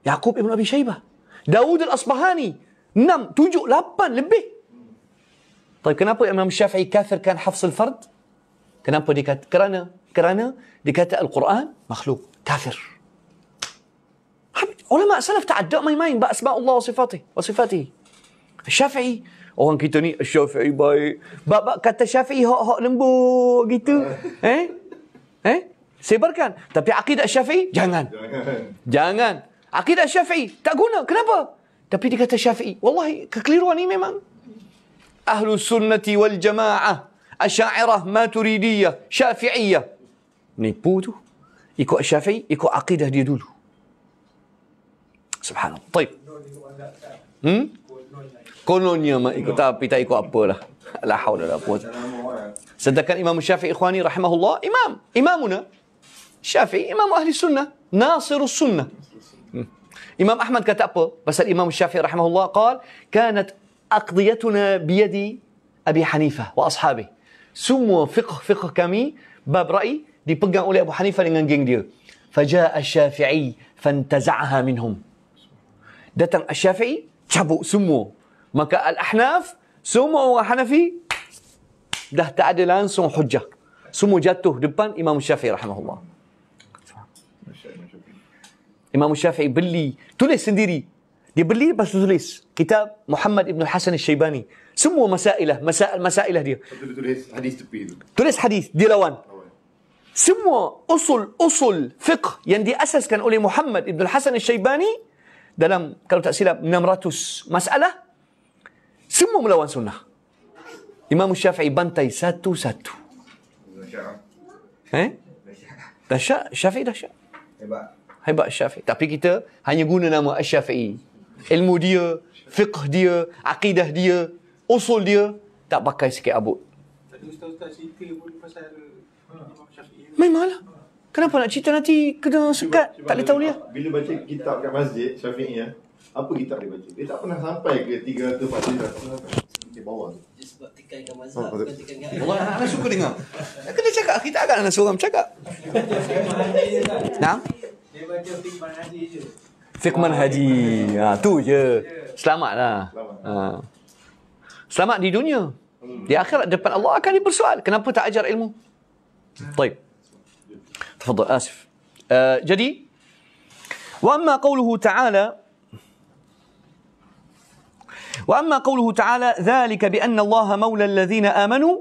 يعقوب ابن أبي شيبة داود الأصبهاني نم توجو لبن لبه طيب kenapa Imam Syafi'i kafir kan hafs al-fard? Kenapa dia kata? Kerana, kerana dia kata Al-Quran makhluk kafir. Ulama salaf tak ada main-main bak sebab Allah sifatih. Wa sifatih. Syafi'i. Orang kita ni Syafi'i baik. Bak-bak kata Syafi'i hok-hok lembut gitu. Eh? Eh? Sebarkan. Tapi akidah Syafi'i, jangan. Jangan. Akidah Syafi'i, tak guna. Kenapa? Tapi dia kata Syafi'i. Wallahi, kekeliruan ni memang. أهل السنة والجماعة أشاعرة ما تريدية شافعية نيبودو يكو الشافعي يكو عقيدة دي دولو سبحان الله طيب هم كولونيا ما يكو تابي تايكو أبولا لا حول ولا قوة صدق الإمام الشافعي إخواني رحمه الله إمام إمامنا الشافعي إمام أهل السنة ناصر السنة إمام أحمد كتب بس الإمام الشافعي رحمه الله قال كانت أقضيتنا بيد أبي حنيفة وأصحابه سمو فقه فقه كامي باب رأي دي أولي أبو حنيفة لنجن جين دير فجاء الشافعي فانتزعها منهم دتن الشافعي تشابو سمو مكا الأحناف سمو وحنفي ده تعدلان سمو حجة سمو جاته دبان إمام الشافعي رحمه الله إمام الشافعي بلي تولي سنديري Dia beli lepas tu tulis kitab Muhammad Ibn Hasan Al-Shaybani. Semua masailah, masail masailah dia. Tulis hadis tepi tu. Tulis hadis, dia lawan. Semua usul usul fiqh yang diasaskan oleh Muhammad Ibn Hasan Al-Shaybani dalam kalau tak silap 600 masalah semua melawan sunnah. Imam Syafi'i bantai satu-satu. Eh? Dah Syafi'i dah Syafi'i. Hebat. Hebat Syafi'i. Tapi kita hanya guna nama Syafi'i ilmu dia, fiqh dia, akidah dia, usul dia, tak pakai sikit abut. Tadi ustaz-ustaz cerita pun pasal Memanglah. Kenapa nak cerita nanti kena sekat, cuma, tak boleh tahu dia. Bila baca kitab kat masjid Syafi'i, ya, apa kitab dia baca? Dia tak pernah sampai ke 300-400 di bawah tu. Dia sebab tikai dengan ha, mazhab, oh, bukan tikai dengan suka dengar. Kena cakap, kita agak anak seorang cakap. Nah? Dia baca Fikman Haji Fiqh Haji. Ha, tu je. Selamatlah. Ha. Selamat di dunia. Di akhirat depan Allah akan dipersoal. Kenapa tak ajar ilmu? Baik. Tafadhal, asif. Uh, jadi وأما قوله تعالى وأما قوله تعالى ذلك بأن الله مولى الذين آمنوا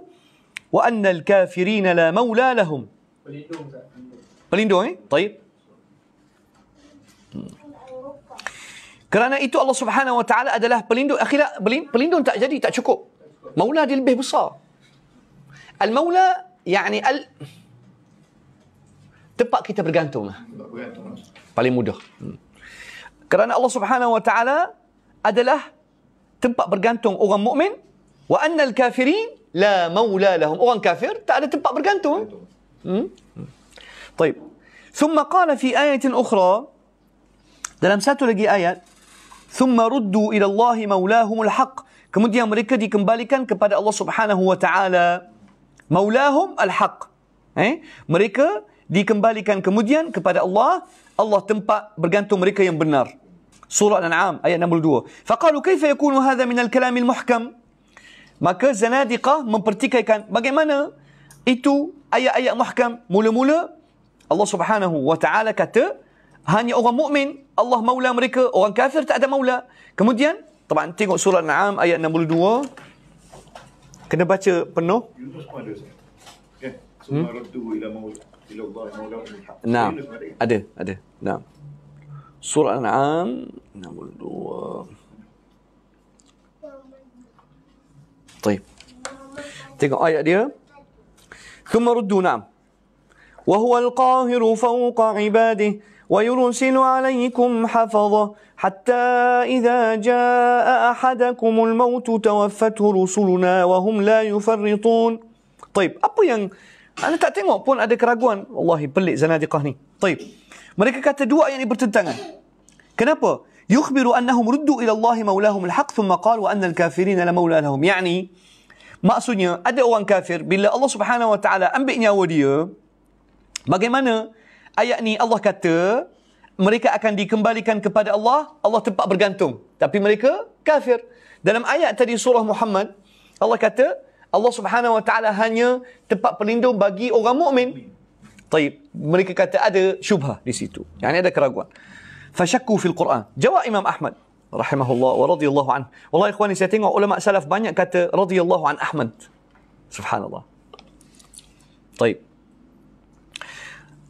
وأن الكافرين لا مولى لهم pelindung eh? طيب Kerana itu Allah Subhanahu Wa Taala adalah pelindung akhirat pelindung tak jadi tak cukup. Maula dia lebih besar. Al-Maula yakni al tempat kita bergantung Paling mudah. Kerana Allah Subhanahu Wa Taala adalah tempat bergantung orang mukmin wa annal kafirin la maula lahum. Orang kafir tak ada tempat bergantung. Hmm? Baik. ثم قال في آية أخرى dalam satu lagi ayat thumma ruddu ila Allah maulahumul haq. Kemudian mereka dikembalikan kepada Allah Subhanahu wa taala. Maulahum al-haq. Eh? Mereka dikembalikan kemudian kepada Allah, Allah tempat bergantung mereka yang benar. Surah Al-An'am ayat 62. Faqalu kayfa yakunu hadha min al muhkam Maka Zanadiqah mempertikaikan bagaimana itu ayat-ayat muhkam mula-mula Allah Subhanahu wa taala kata hanya orang mukmin Allah maula mereka orang kafir tak ada maula kemudian طبعا tengok surah al-an'am ayat 62 kena baca penuh kan? hmm? nah ada ada nah surah al-an'am 62 طيب tengok ayat dia ثم ردوا نعم وهو القاهر فوق عباده ويرسل عليكم حفظة حتى إذا جاء أحدكم الموت توفته رسلنا وهم لا يفرطون طيب apa yang anda tak tengok pun ada keraguan Wallahi pelik zanadiqah ni طيب mereka kata dua yang ini bertentangan kenapa yukhbiru annahum ruddu ila Allah maulahum al-haq thumma qal wa anna al-kafirin la maula lahum yani maksudnya ada orang kafir bila Allah Subhanahu wa taala ambil nyawa dia bagaimana ayat ni Allah kata mereka akan dikembalikan kepada Allah Allah tempat bergantung tapi mereka kafir dalam ayat tadi surah Muhammad Allah kata Allah Subhanahu wa taala hanya tempat pelindung bagi orang mukmin طيب mereka kata ada syubha di situ yani ada keraguan fashakku fil Quran jawab Imam Ahmad rahimahullah wa radhiyallahu an wallahi ikhwani saya tengok ulama salaf banyak kata radhiyallahu an Ahmad subhanallah طيب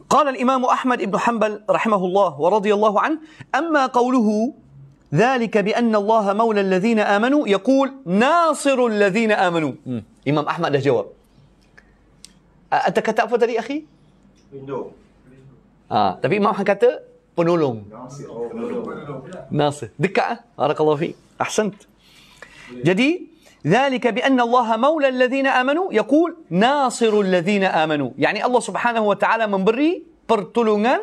قال الإمام أحمد بن حنبل رحمه الله ورضي الله عنه أما قوله ذلك بأن الله مولى الذين آمنوا يقول ناصر الذين آمنوا م. إمام أحمد له جواب أنت كتاب apa أخي؟ آه. تبي ما حكت Imam Ahmad ناصر penolong. Nasir. Nasir. Dekat ah. Barakallahu ذلك بان الله مولى الذين امنوا يقول ناصر الذين امنوا يعني الله سبحانه وتعالى من memberi pertolongan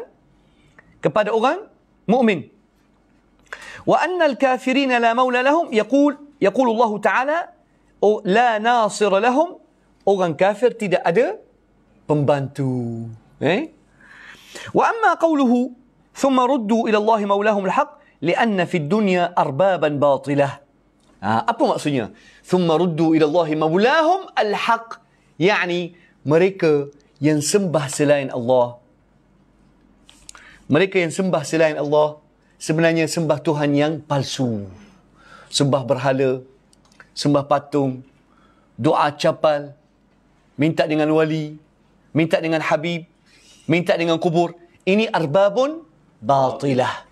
kepada orang مؤمن وان الكافرين لا مولى لهم يقول يقول الله تعالى لا ناصر لهم orang كافر tidak ada pembantu eh واما قوله ثم ردوا الى الله مولاهم الحق لان في الدنيا اربابا باطله Ha, apa maksudnya? Summa ruddu ila Allahi mawlahum al-haq. Yani mereka yang sembah selain Allah. Mereka yang sembah selain Allah sebenarnya sembah Tuhan yang palsu. Sembah berhala, sembah patung, doa capal, minta dengan wali, minta dengan habib, minta dengan kubur. Ini arbabun batilah.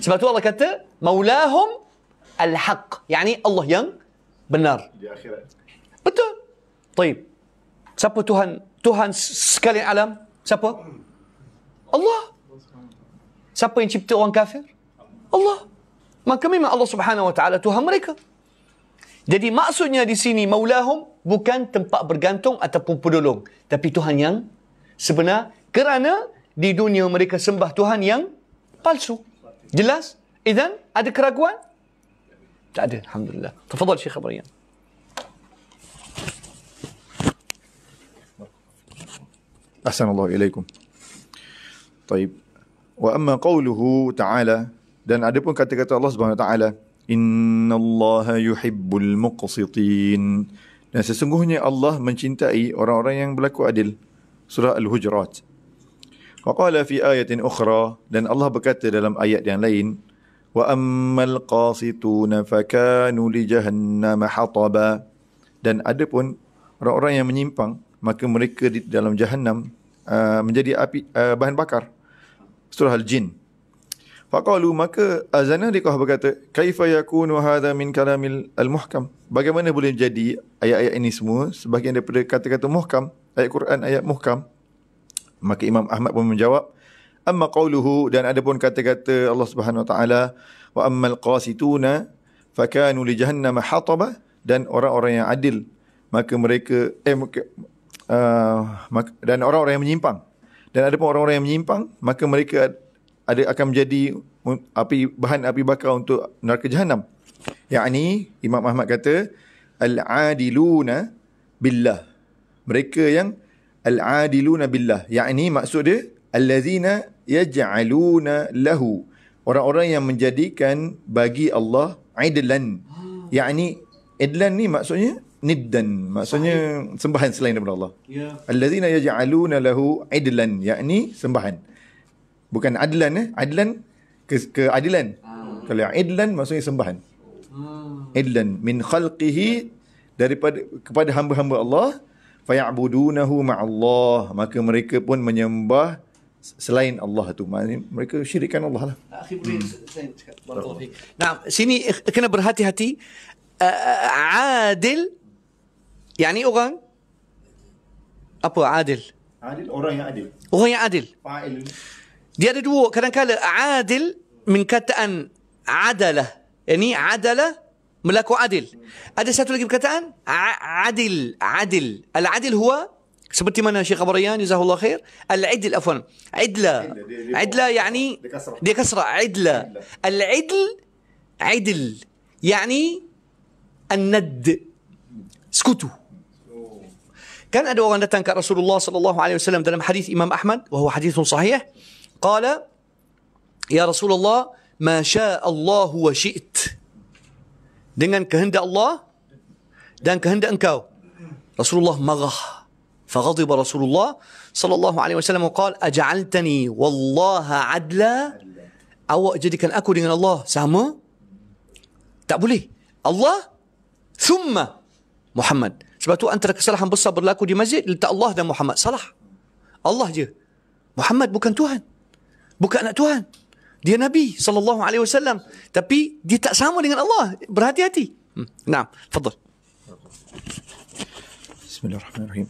Sebab tu Allah kata, Maulahum al-haq. ni Allah yang benar. Di akhirat. Betul. Taib. Siapa Tuhan? Tuhan sekali alam. Siapa? Allah. Siapa yang cipta orang kafir? Allah. Maka memang Allah subhanahu wa ta'ala Tuhan mereka. Jadi maksudnya di sini maulahum bukan tempat bergantung ataupun pedulung. Tapi Tuhan yang sebenar kerana di dunia mereka sembah Tuhan yang palsu. Jelas? Izan, ada keraguan? تعدي الحمد لله تفضل شيخ ابريان أحسن الله إليكم طيب وأما قوله تعالى dan ada pun kata-kata Allah Subhanahu Wa Taala innallaha yuhibbul muqsitin dan sesungguhnya Allah mencintai orang-orang yang berlaku adil surah al-hujurat وقال في آية أخرى dan Allah berkata dalam ayat yang lain وأما القاسطون فكانوا لجهنم حطبا dan ada pun orang-orang yang menyimpang maka mereka di dalam jahannam ah, menjadi api, ah, bahan bakar surah al-jin faqalu maka azana riqah berkata kaifa yakunu hadha min kalamil al-muhkam bagaimana boleh jadi ayat-ayat ini semua sebahagian daripada kata-kata muhkam ayat Quran ayat muhkam maka imam Ahmad pun menjawab amma qawluhu dan ada pun kata-kata Allah Subhanahu Wa Taala wa ammal qasituna fakanu li jahannam hataba dan orang-orang yang adil maka mereka eh, uh, dan orang-orang yang menyimpang dan ada pun orang-orang yang menyimpang maka mereka ada akan menjadi api bahan api bakar untuk neraka jahanam yakni Imam Ahmad kata al-adiluna billah mereka yang al-adiluna billah yakni maksud dia allazina yaj'aluna lahu orang-orang yang menjadikan bagi Allah idlan hmm. yakni idlan ni maksudnya niddan maksudnya Sahih. sembahan selain daripada Allah ya allazina yaj'aluna lahu idlan yakni sembahan bukan adlan eh adlan ke keadilan hmm. Ah. kalau idlan maksudnya sembahan hmm. idlan min khalqihi daripada kepada hamba-hamba Allah fa'budunahu ma'allah maka mereka pun menyembah selain Allah tu mereka syirikkan Allah lah akhirnya hmm. saya cakap nah, sini eh, kena berhati-hati uh, adil yakni orang apa adil adil orang yang adil orang yang adil fa'il dia ada dua kadang-kadang adil min kataan adalah yakni adalah melaku adil ada satu lagi perkataan adil adil al adil huwa سبتي منها شيء خبريان جزاه الله خير العدل عفوا عدلة عدلة يعني دي كسرة عدلة العدل عدل يعني الند سكتوا كان أدوا كان رسول الله صلى الله عليه وسلم دلم حديث إمام أحمد وهو حديث صحيح قال يا رسول الله ما شاء الله وشئت دنك هند الله دنك هند أنكاو رسول الله مغه فغضب رسول الله صلى الله عليه وسلم وقال أجعلتني والله عدلا أو جدي كان أكو من الله سامو تقبلي الله ثم محمد سبتو أنت لك صلحا بالصبر لاكو دي مزي لتا الله ده محمد صلح الله جي محمد بكن توهن بكن توهن دي نبي صلى الله عليه وسلم تبي دي تأسامو دين الله برهاتي هاتي نعم فضل بسم الله الرحمن الرحيم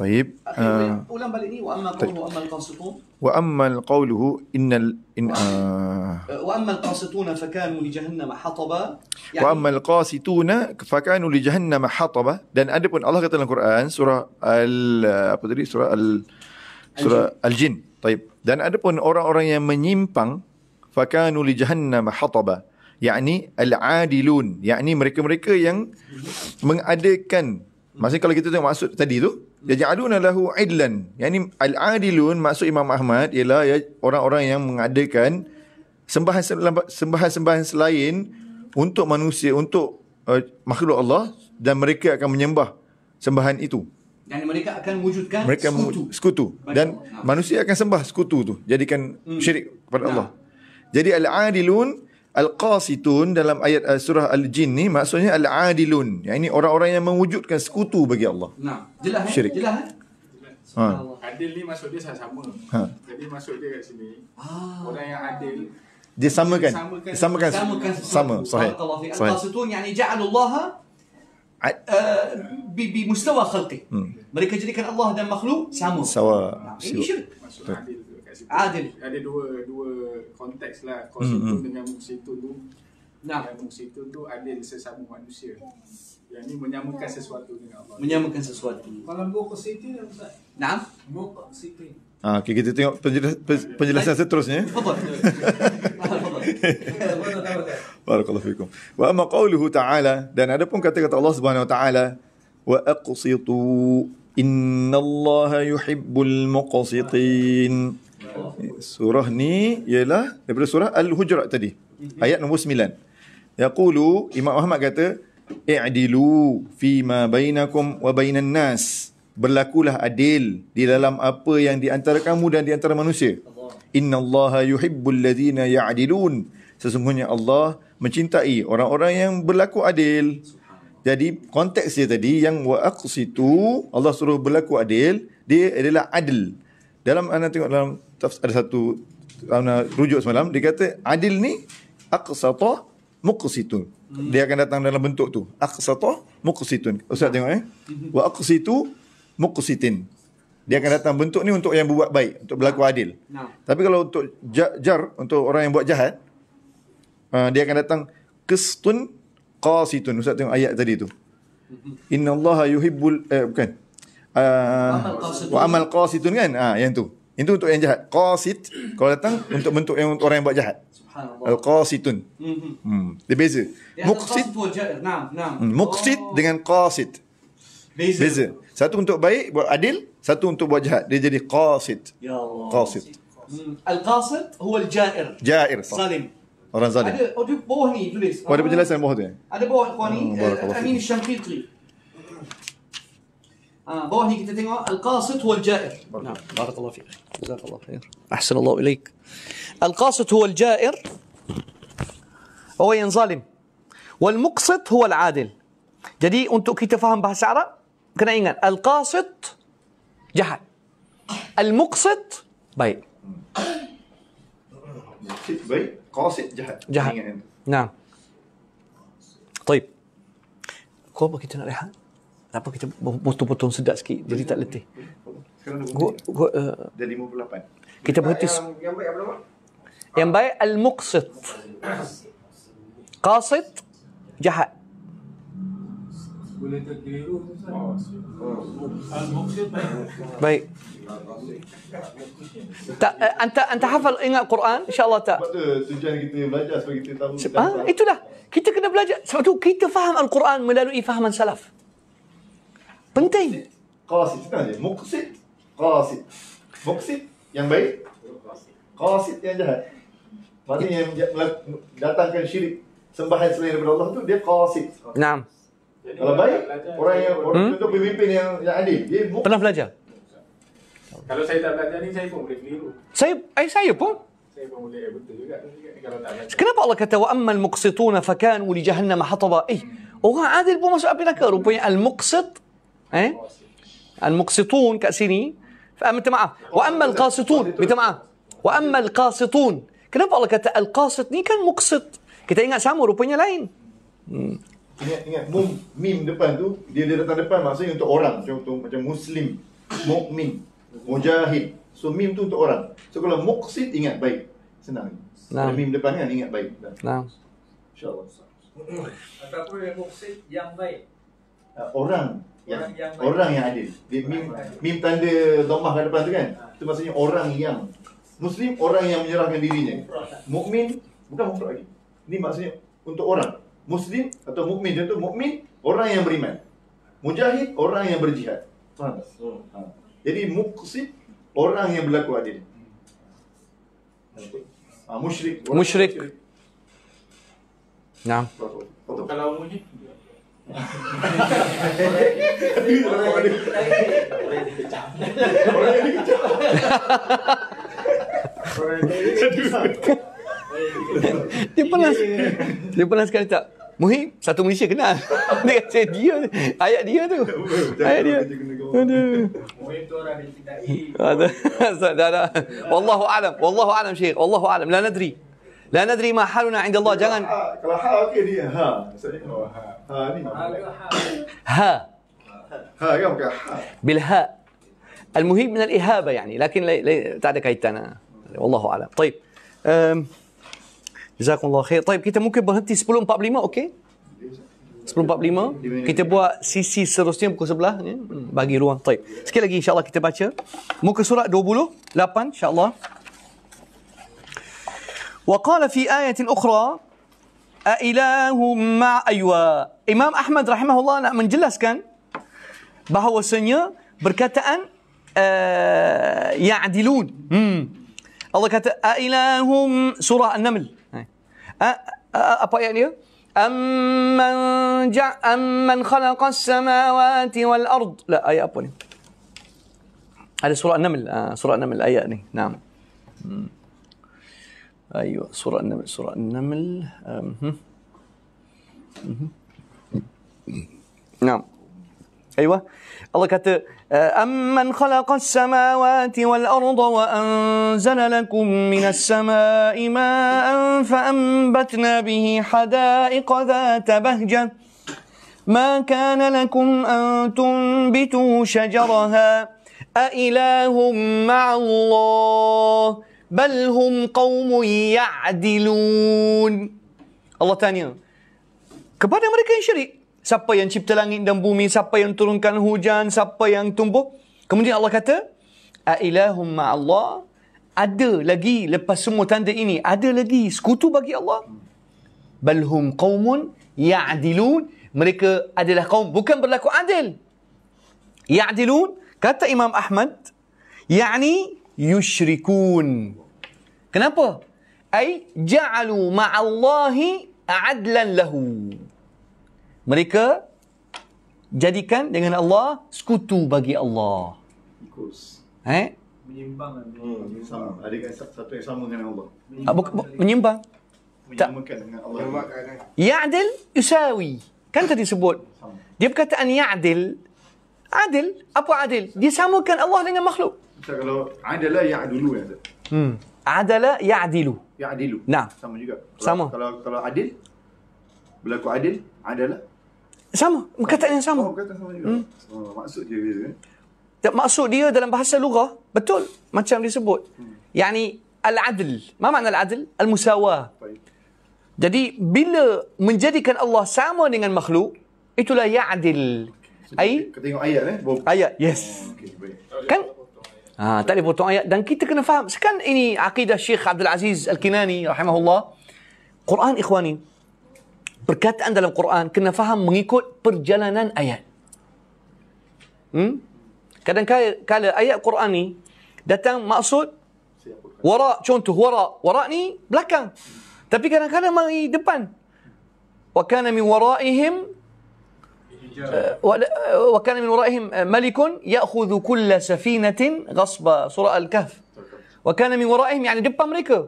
طيب آه ولم بلني واما قوله طيب. واما القاسطون واما قوله ان ال... ان آه واما القاسطون فكانوا لجهنم حطبا يعني واما القاسطون فكانوا لجهنم حطبا dan ada pun Allah kata dalam Quran surah al apa tadi surah al surah al-jin طيب dan ada pun orang-orang yang menyimpang fakanu li jahannam hataba yakni al-adilun yakni mereka-mereka yang mengadakan maksudnya kalau kita tengok maksud tadi tu yaj'aluna lahu idlan. Yang ni al-adilun maksud Imam Ahmad ialah ya, orang-orang yang mengadakan sembahan-sembahan selain untuk manusia, untuk uh, makhluk Allah dan mereka akan menyembah sembahan itu. Dan mereka akan wujudkan mereka sekutu. Mewujud, sekutu. Dan manusia akan sembah sekutu tu. Jadikan hmm. syirik kepada nah. Allah. Jadi al-adilun Al-Qasitun dalam ayat uh, surah Al-Jin ni maksudnya Al-Adilun. Yang ini orang-orang yang mewujudkan sekutu bagi Allah. Nah, jelas eh? Syirik. Jelas eh? Ha. Adil ni maksud dia sama. Ha. Jadi maksud dia kat sini, ah. orang yang adil dia samakan. Dia samakan. Sama. Sahih. Al-Qasitun yang ni ja'alullaha eh, eh, bi, bi mustawa khalqi. Hmm. Mereka jadikan Allah dan makhluk sama. Sama. ini syirik. Maksud adil. Ah, ada ada dua dua konteks lah kau mm-hmm. situ dengan musitu tu nah musitu tu ada sesama manusia yang ni menyamakan sesuatu dengan Allah menyamakan sesuatu malam gua kau situ nah gua kau situ Ah, okay, kita tengok penjelas, penjelasan seterusnya. Barakallahu fikum. Wa amma qawluhu ta'ala dan ada pun kata-kata Allah Subhanahu wa ta'ala wa aqsitu innallaha yuhibbul muqsitin. Ah. Surah ni ialah daripada surah Al-Hujurat tadi. Ayat nombor sembilan. Yaqulu Imam Ahmad kata i'dilu fi ma bainakum wa bainan nas. Berlakulah adil di dalam apa yang di antara kamu dan di antara manusia. Inna Allah yuhibbul ladina yaadilun Sesungguhnya Allah mencintai orang-orang yang berlaku adil. Jadi konteks dia tadi yang wa aqsitu Allah suruh berlaku adil dia adalah adil. Dalam anda tengok dalam ada satu ana uh, rujuk semalam dia kata adil ni aqsata muqsitun hmm. dia akan datang dalam bentuk tu aqsata muqsitun ustaz nah. Ya. tengok eh mhm. wa aqsitu muqsitin dia akan datang bentuk ni untuk yang buat baik untuk berlaku adil ya. tapi kalau untuk jar untuk orang yang buat jahat uh, dia akan datang qistun qasitun ustaz tengok ayat tadi tu mhm. innallaha yuhibbul eh, bukan uh, wa amal qasitun kan ah yang tu itu untuk yang jahat. Qasit kalau datang untuk bentuk yang orang yang buat jahat. Al-Qasitun. Mm-hmm. Hmm. Dia beza. Muqsit. Nah, hmm, Muqsit oh. dengan Qasit. Beza. beza. Satu untuk baik, buat adil. Satu untuk buat jahat. Dia jadi Qasit. Ya Allah. Qasit. Hmm. Al-Qasit huwa al-Jair. Jair. Salim. Orang zalim. Ada, ada oh, bawah ni tulis. Oh, ada ah. penjelasan bawah tu ya? Ada bawah ni. Oh, eh, Amin Syamfitri. آه، القاسط هو الجائر نعم. نعم بارك الله فيك جزاك الله خير احسن الله اليك القاسط هو الجائر هو ينظلم والمقسط هو العادل جدي انتو كي تفهم بها سعره كنا ينغل القاسط جحد المقسط بيء قاسط جحد جحل نعم طيب كوبا كي تنريحان tak apa kita potong-potong sedap sikit jadi tak letih. Sekarang dah berhenti. jadi uh, lima Kita berhenti. Yang, baik apa nama? Yang baik al-muqsit. qasit, jahat. Boleh terkeliru. Oh, al-muqsit baik. Tak, eh, anta anta hafal ingat Quran insya Allah tak sebab tu tujuan kita belajar supaya kita tahu ha? itulah kita kena belajar sebab tu kita faham al-Quran melalui fahaman salaf Penting. Qasid itu ada. Muqsid, qasid. Muqsid yang baik. Qasid yang jahat. Maksudnya yang datangkan syirik sembahan selain daripada Allah tu dia qasid. Naam. Kalau baik, orang yang orang hmm? itu pemimpin yang yang adil. Dia muqsid. Pernah belajar? Kalau saya tak belajar ni saya pun boleh keliru. Saya ai eh, saya pun Kenapa Allah kata wa ammal muqsituna fakanu li jahannam hataba? Eh, orang adil pun masuk api neraka. Rupanya al-muqsit ايه المقسطون كأسيني سيني فهمت معه واما القاسطون مت معه واما القاسطون كنف الله kata القاسط ni kan مقسط kita ingat sama rupanya lain hmm. ingat ingat mum mim depan tu dia dia datang depan maksudnya untuk orang contoh macam muslim mukmin mujahid so mim tu untuk orang so kalau muqsit ingat baik senang nah. Ada mim depan kan ingat baik nah. insyaallah ataupun yang muqsit yang baik uh, orang yang orang yang, orang yang adil. Mim mim tanda domah kat depan tu kan? Itu maksudnya orang yang muslim orang yang menyerahkan dirinya. Mukmin bukan mukmin lagi. Ini maksudnya untuk orang muslim atau mukmin contoh mukmin orang yang beriman. Mujahid orang yang berjihad. Faham? Hmm. Ha. Jadi muqsit orang yang berlaku adil. Ah, musyrik. Musyrik. Nah. Kalau dia pernah dia pernah sekali tak Muhib satu Malaysia kenal dia kata dia ayat dia tu ayat dia aduh tu orang wallahu alam wallahu alam syekh wallahu alam la nadri la nadri ma haluna Allah jangan kalau hal okey dia ha saya oh, ha ها ها يبقى ها بالهاء المهم من الإهابة يعني لكن لي... لي... تعدك أنا والله أعلم طيب أم... جزاكم الله خير طيب كده ممكن بنتي سبلون بابليما أوكي sebelum 45 kita buat sisi seterusnya buku sebelah ya? bagi ruang طيب sekali lagi insyaallah kita baca muka surat 28 insyaallah وقال في ايه اخرى أإله مع أيوة إمام أحمد رحمه الله من نعم كان بهو سنيا بركتان آه، يعدلون الله كتا أإله سورة النمل أبا يعني أمن جع أمن خلق السماوات والأرض لا آية أبوني يعني. هذه سورة النمل آه، سورة النمل آية نعم ايوه سورة النمل سورة النمل نعم ايوه الله كاتب امن خلق السماوات والارض وانزل لكم من السماء ماء فانبتنا به حدائق ذات بهجه ما كان لكم ان تنبتوا شجرها أإله مع الله بل هم قوم يعدلون Allah tanya kepada mereka yang syirik siapa yang cipta langit dan bumi siapa yang turunkan hujan siapa yang tumbuh kemudian Allah kata a ilahum ma Allah ada lagi lepas semua tanda ini ada lagi sekutu bagi Allah bal hum qaumun ya'dilun mereka adalah kaum bukan berlaku adil ya'dilun kata Imam Ahmad yakni yushrikun Kenapa? Ai ja'alu ma'allahi adlan lahu. Mereka jadikan dengan Allah sekutu bagi Allah. Ikus. Eh? Menyimbang. Lah. Hmm, sama. Ada satu yang sama dengan Allah. Ah, menyimbang. Buk- bu- menyimbang. Menyamakan dengan Allah. Eh? Ya'dil yusawi. Kan tadi sebut. Dia perkataan ya'dil. Adil. Apa adil? Dia samakan Allah dengan makhluk. kalau adil lah ya'dulu ya'dil. Hmm adala ya'dilu. Ya'dilu. Nah. Sama juga. Kalau, sama. Kalau kalau adil berlaku adil adala sama. Kata yang sama. Oh, kata sama juga. Hmm. Oh, maksud dia beza Tak maksud dia dalam bahasa lugah betul macam disebut. Hmm. Yani al-adl. Apa makna al-adl? Al-musawah. Jadi bila menjadikan Allah sama dengan makhluk, itulah ya'dil. Okay. So, Kita tengok ayat eh. Ayat. Yes. Hmm, okay. Kan? Ha, tak boleh potong ayat. Dan kita kena faham. Sekarang ini akidah Syekh Abdul Aziz Al-Kinani rahimahullah. Quran ikhwani. Perkataan dalam Quran kena faham mengikut perjalanan ayat. Hmm? Kadang-kadang ayat Quran ni datang maksud wara contoh wara wara ni belakang tapi kadang-kadang mari depan wa kana min waraihim آه، آه، وكان من ورائهم آه، ملك ياخذ كل سفينه غصب سراء الكهف وكان من ورائهم يعني دب امريكا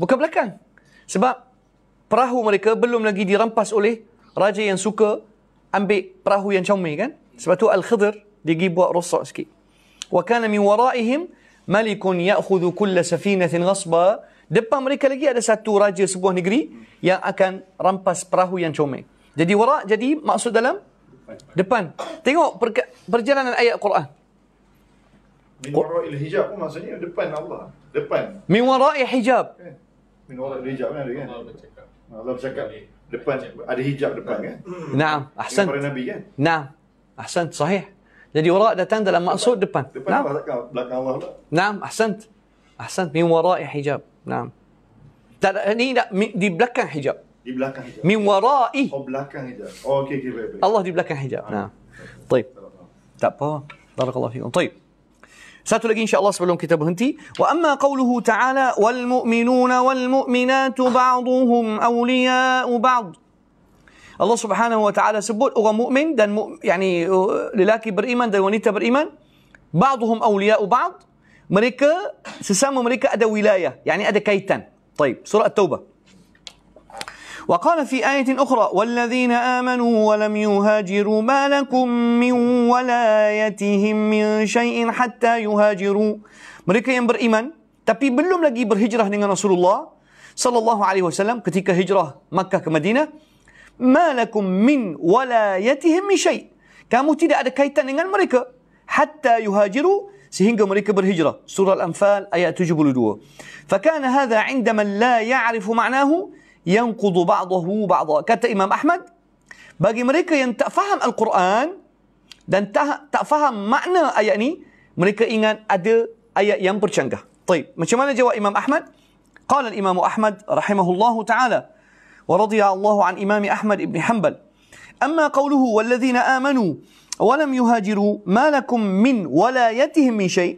بوكابلاكان سبب براهو امريكا بلوم لقي دي رمباس اولي راجا ينسوكا امبي براهو ينشومي كان سبتو الخضر دي جيبوا رصا اسكي وكان من ورائهم ملك ياخذ كل سفينه غصبا دب امريكا لقي ada satu راجا سبوه نجري يا اكان رمباس براهو ينشومي جدي وراء جدي مقصود دلم Depan. Tengok per- perjalanan ayat Quran. Min warai hijab pun maksudnya depan Allah. Depan. Min hijab. Eh. Min hijab kan ada kan? Allah bercakap. Allah bercakap. Depan ada hijab depan kan? Hmm. Naam, ahsan. Para nabi kan? Naam. Ahsan sahih. Jadi wara datang dalam maksud depan. Depan, depan nah. belakang Allah pula. Naam, ahsan. Ahsan min hijab. Naam. Tak ini di belakang hijab. دي حجاب من ورائه او بلاكن حجاب اوكي كي الله دي بلاك حجاب نعم طيب تابا بارك الله فيكم طيب ساتو ساتلاقي ان شاء الله سبلون كتابه انت واما قوله تعالى والمؤمنون والمؤمنات بعضهم اولياء بعض الله سبحانه وتعالى سبوت او مؤمن دن يعني للاكي بريمان دن ونيتا بريمان بعضهم اولياء بعض مريكا سسام مريكا ادى ولايه يعني ادى كيتان طيب سوره التوبه وقال في آية أخرى والذين آمنوا ولم يهاجروا ما لكم من ولايتهم من شيء حتى يهاجروا mereka yang beriman tapi belum lagi berhijrah dengan Rasulullah sallallahu alaihi wasallam ketika hijrah Makkah ke Madinah malakum min walayatihim min syai kamu tidak ada kaitan dengan mereka hatta yuhajiru sehingga mereka berhijrah surah al-anfal ayat 72 fakana hadha 'inda man la ya'rifu ma'nahu yanqudu ba'dahu ba'dha kata Imam Ahmad bagi mereka yang tak faham al-Quran dan tak tak faham makna ayat ni mereka ingat ada ayat yang bercanggah طيب macam mana jawab Imam Ahmad قال الإمام أحمد رحمه الله تعالى ورضي الله عن إمام أحمد بن حنبل أما قوله والذين آمنوا ولم يهاجروا ما لكم من ولايتهم من شيء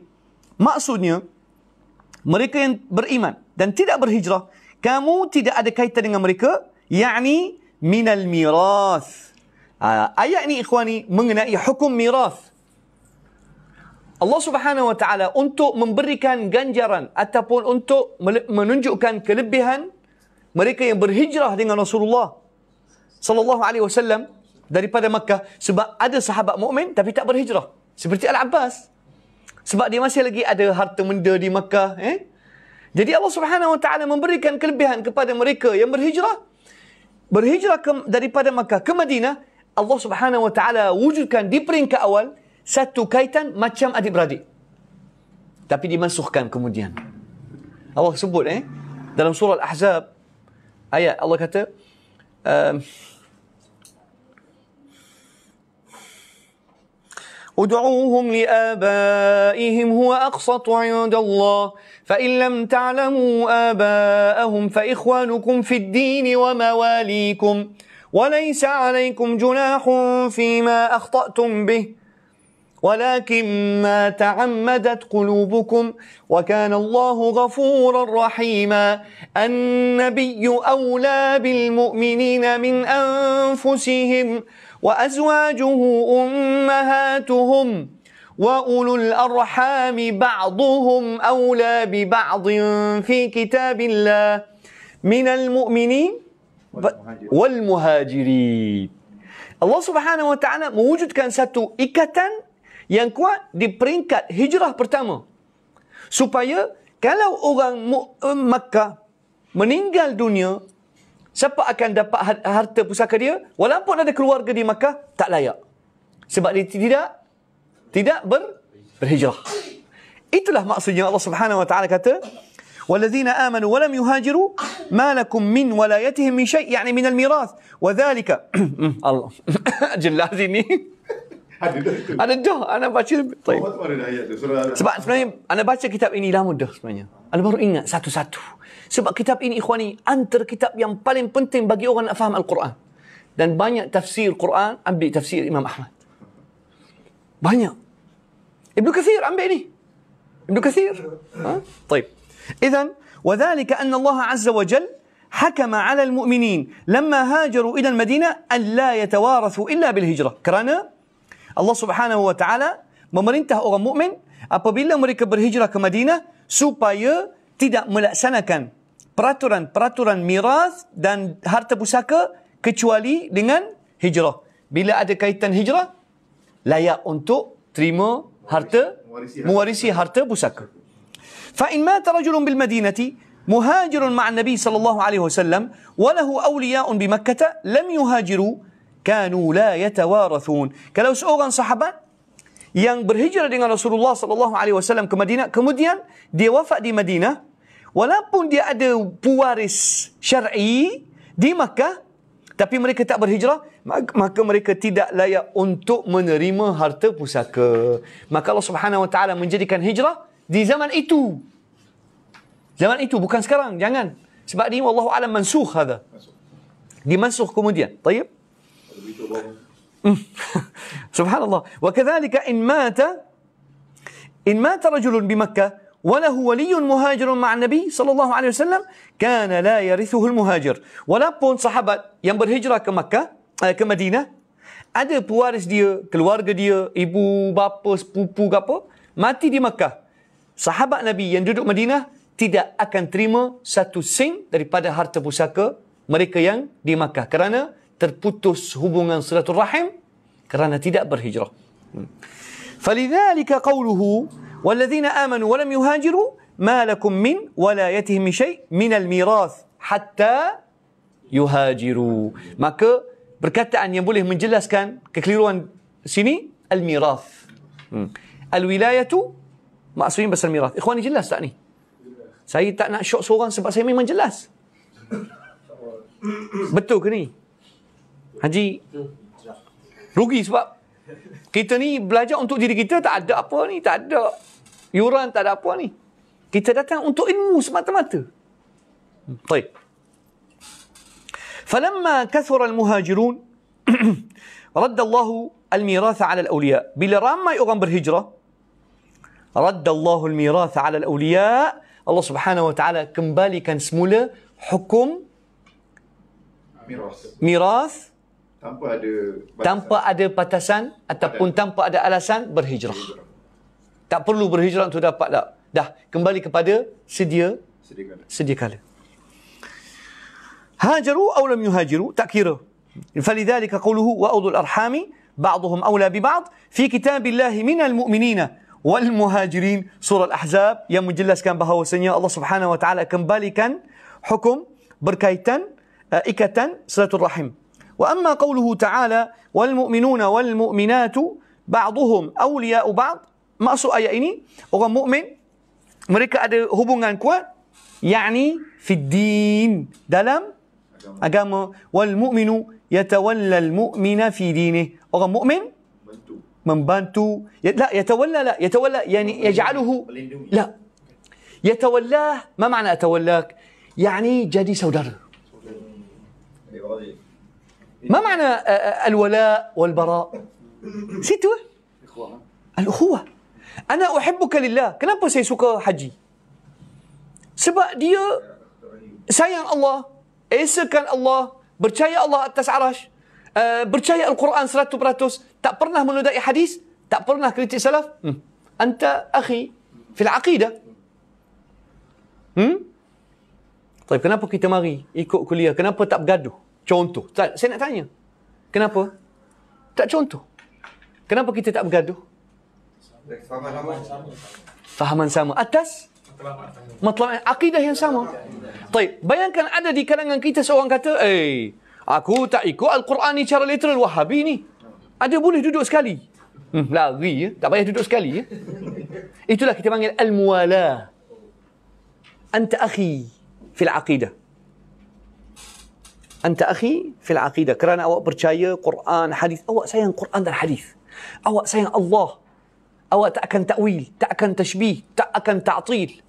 مقصودnya mereka yang beriman dan tidak berhijrah kamu tidak ada kaitan dengan mereka yakni minal miras ah, ayat ni ikhwani mengenai hukum miras Allah Subhanahu wa taala untuk memberikan ganjaran ataupun untuk menunjukkan kelebihan mereka yang berhijrah dengan Rasulullah sallallahu alaihi wasallam daripada Makkah sebab ada sahabat mukmin tapi tak berhijrah seperti Al Abbas sebab dia masih lagi ada harta benda di Makkah eh jadi Allah Subhanahu Wa Taala memberikan kelebihan kepada mereka yang berhijrah. Berhijrah ke, daripada Makkah ke Madinah, Allah Subhanahu Wa Taala wujudkan di peringkat awal satu kaitan macam adik-beradik. Tapi dimasukkan kemudian. Allah sebut eh dalam surah Al-Ahzab ayat Allah kata uh, ادعوهم لآبائهم هو أقسط عند الله فإن لم تعلموا آباءهم فإخوانكم في الدين ومواليكم وليس عليكم جناح فيما أخطأتم به ولكن ما تعمدت قلوبكم وكان الله غفورا رحيما النبي أولى بالمؤمنين من أنفسهم وأزواجه أمهاتهم وأولو الأرحام بعضهم أولى ببعض في كتاب الله من المؤمنين والمهاجرين Allah Subhanahu Wa Taala mewujudkan satu ikatan yang kuat di peringkat hijrah pertama supaya kalau orang Mekah eh, meninggal dunia Siapa akan dapat harta pusaka dia? Walaupun ada keluarga di Makkah, tak layak. Sebab dia tidak tidak ber, berhijrah. Itulah maksudnya Allah Subhanahu wa taala kata, "Wallazina amanu wa lam yuhajiru ma lakum min walayatihim min syai', yani min al-mirath." Wadhalik Allah. Jelazi ni. Ada dah. Ada dah. Ana baca. Sebab sebenarnya ana baca kitab ini lama dah sebenarnya. Ana baru ingat satu-satu. Sebab kitab ini ikhwani antara kitab yang paling penting bagi orang nak faham Al-Quran. Dan banyak tafsir Quran ambil tafsir Imam Ahmad. Banyak. Ibn Kathir ambil ni. Ibn Kathir. Ha? Taib. Izan, وذلك أن الله عز وجل حكم على المؤمنين لما هاجروا إلى المدينة أن لا يتوارثوا إلا بالهجرة كرانا الله سبحانه وتعالى ta'ala memerintah orang mukmin apabila mereka berhijrah ke Madinah supaya tidak melaksanakan peraturan-peraturan miras dan harta pusaka kecuali dengan hijrah. Bila ada kaitan hijrah, layak untuk terima harta, mewarisi harta pusaka. فإن مات رجل بالمدينة مهاجر مع النبي صلى الله عليه وسلم وله أولياء بمكة لم يهاجروا كانوا لا يتوارثون كلو سؤغن صحابة yang berhijrah dengan Rasulullah sallallahu alaihi wasallam ke Madinah kemudian dia wafat di Madinah walaupun dia ada pewaris syar'i di Makkah tapi mereka tak berhijrah maka mereka tidak layak untuk menerima harta pusaka maka Allah Subhanahu wa taala menjadikan hijrah di zaman itu zaman itu bukan sekarang jangan sebab ini Allah alam mansukh hada dimansukh kemudian Tapi, hmm. Subhanallah. Wa kadzalika in mata in mata rajulun bi Makkah وله ولي مهاجر مع النبي صلى الله عليه وسلم كان لا يرثه المهاجر ولا pun sahabat yang berhijrah ke Makkah eh, ke Madinah ada pewaris dia keluarga dia ibu bapa sepupu ke apa mati di Makkah sahabat Nabi yang duduk Madinah tidak akan terima satu sen daripada harta pusaka mereka yang di Makkah kerana terputus hubungan silaturahim kerana tidak berhijrah. Hmm. Falidhalika qawluhu والذين آمنوا ولم يهاجروا ما لكم من ولايتهم شيء من الميراث حتى يهاجروا maka perkataan yang boleh menjelaskan kekeliruan sini الميراث الولاية hmm. maksudnya pasal miras ikhwan jelas tak ni saya tak nak syok seorang sebab saya memang jelas betul ke ni Haji rugi sebab kita ni belajar untuk diri kita tak ada apa ni tak ada Yuran tak ada apa ni. Kita datang untuk ilmu semata-mata. Baik. فلما كثر المهاجرون رد الله الميراث على الأولياء بلا رام يغم بالهجرة رد الله الميراث على الأولياء الله سبحانه وتعالى كم بالي كان سمولة حكم ميراث tanpa ada batasan tanpa ada batasan ataupun ada. tanpa ada alasan berhijrah, berhijrah tak perlu berhijrah untuk dapat tak. Dah, kembali kepada sedia sedia kala. Hajaru atau lam yuhajiru, tak kira. Falidhalika qawluhu wa udul arhami ba'dhum awla bi ba'd fi kitabillahi min al-mu'minin wal muhajirin surah al-ahzab yang menjelaskan bahawasanya Allah Subhanahu wa taala kembalikan hukum berkaitan uh, ikatan silatul rahim. Wa amma qawluhu ta'ala wal mu'minuna wal mu'minatu ba'dhum awliya'u ba'd Maksud ayat ini, orang mukmin mereka ada hubungan kuat yakni fi din dalam agama wal mu'minu yatawalla al mu'mina fi dinih. Orang mukmin membantu la yatawalla la yatawalla yani yaj'aluhu la yatawalla ma makna atawallak yani jadi saudara ما معنى الولاء والبراء ستوة الأخوة Ana uhibbuka lillah. Kenapa saya suka haji? Sebab dia sayang Allah, esakan Allah, percaya Allah atas arash, eh, uh, percaya Al-Quran 100%, tak pernah menudai hadis, tak pernah kritik salaf. Hmm. Anta akhi fil aqidah. Hmm? Tapi kenapa kita mari ikut kuliah? Kenapa tak bergaduh? Contoh. Saya nak tanya. Kenapa? Tak contoh. Kenapa kita tak bergaduh? Fahaman sama. Atas? Matlamat sama. akidah yang sama. Baik, bayangkan ada di kalangan kita seorang kata, eh, aku tak ikut Al-Quran ni cara literal wahabi ni. Ada boleh duduk sekali. Hmm, lari, ya. tak payah duduk sekali. Ya. Itulah kita panggil Al-Muala. Anta akhi fil aqidah. Anta akhi fil aqidah. Kerana awak percaya Quran, hadis. Awak sayang Quran dan hadis. Awak sayang Allah. أو تأكن تأويل تأكن تشبيه تأكن تعطيل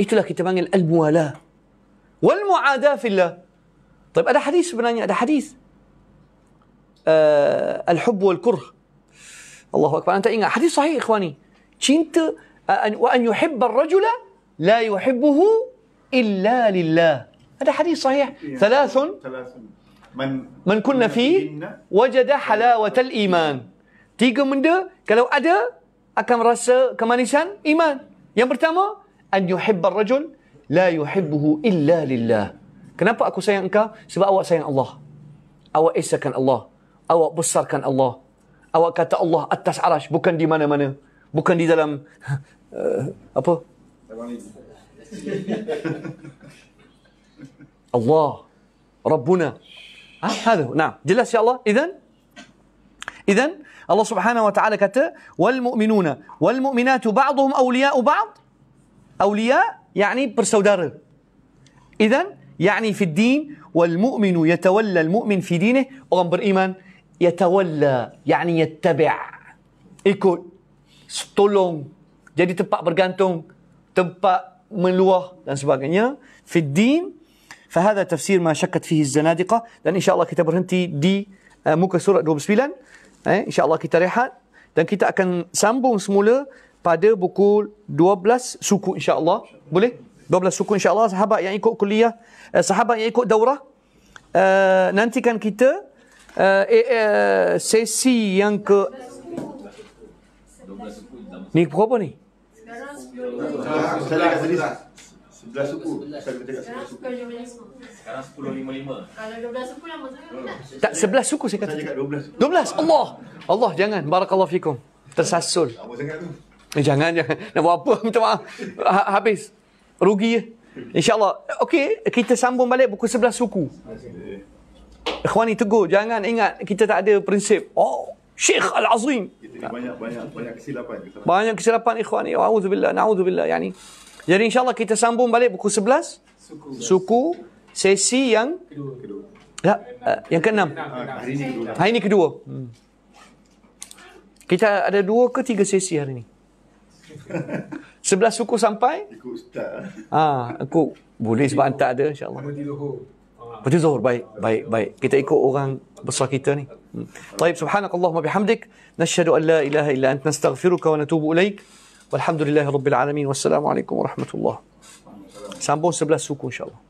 ايتو لك تبان الموالاة والمعاداة في الله طيب هذا حديث sebenarnya هذا حديث أه الحب والكره الله أكبر أنت ingat حديث صحيح إخواني تشينت وأن يحب الرجل لا يحبه إلا لله هذا حديث صحيح ثلاث من من كنا فيه وجد حلاوة الإيمان Tiga benda kalau ada akan rasa kemanisan iman. Yang pertama, an yuhibbar rajul la yuhibbuhu illa lillah. Kenapa aku sayang engkau? Sebab awak sayang Allah. Awak esakan Allah. Awak besarkan Allah. Awak kata Allah atas arash. Bukan di mana-mana. Bukan di dalam... Uh, apa? Allah. Rabbuna. Ah, ha, hadhu. Nah, jelas ya Allah. Izan? Izan? الله سبحانه وتعالى كت والمؤمنون والمؤمنات بعضهم أولياء بعض أولياء يعني bersaudara إذا يعني في الدين والمؤمن يتولى المؤمن في دينه orang إيمان يتولى يعني يتبع ikut tolong jadi tempat bergantung tempat meluah في الدين فهذا تفسير ما شكت فيه الزنادقة لأن dan insyaAllah kita berhenti di uh, muka surat 29 Eh, InsyaAllah kita rehat dan kita akan sambung semula pada buku 12 suku insyaAllah. Boleh? 12 suku insyaAllah. Sahabat yang ikut kuliah, eh, sahabat yang ikut daurah, uh, nantikan kita uh, eh, uh, sesi yang ke... Ni pukul apa ni? Sekarang 10. Saya dah kat sini. 11 suku. Saya dah kat 11 suku. Sekarang 10.55. Kalau 12 suku lama sangat. Tak 11 suku saya kata. Saya cakap 12 suku. 12? Allah. Allah jangan. Barakallah fikum. Tersasul. Eh, jangan, jangan. Nak buat apa? Minta maaf. Ha, habis. Rugi InsyaAllah. Okey, kita sambung balik buku 11 suku. Ikhwani tegur. Jangan ingat kita tak ada prinsip. Oh, Syekh Al-Azim. Banyak, banyak, banyak kesilapan. kesilapan. Banyak kesilapan, ikhwani. Wa'udzubillah, na'udzubillah. Yani. Jadi insyaAllah kita sambung balik buku 11. Suku. Suku sesi yang kedua. kedua. Ya, eh, yang keenam. Ah, hari ini kedua. Hmm. Kita ada dua ke tiga sesi hari ini. Sebelah suku sampai? Ikut ustaz. Ah, ha, aku boleh sebab tak ada insya-Allah. Pada zuhur. Ah. baik, baik, baik. Kita ikut orang besar kita ni. Hmm. Taib subhanakallahumma bihamdik nashhadu an la ilaha illa anta nastaghfiruka wa natubu ilaik. Walhamdulillahirabbil alamin. Wassalamualaikum warahmatullahi. Sambung sebelah suku insya-Allah.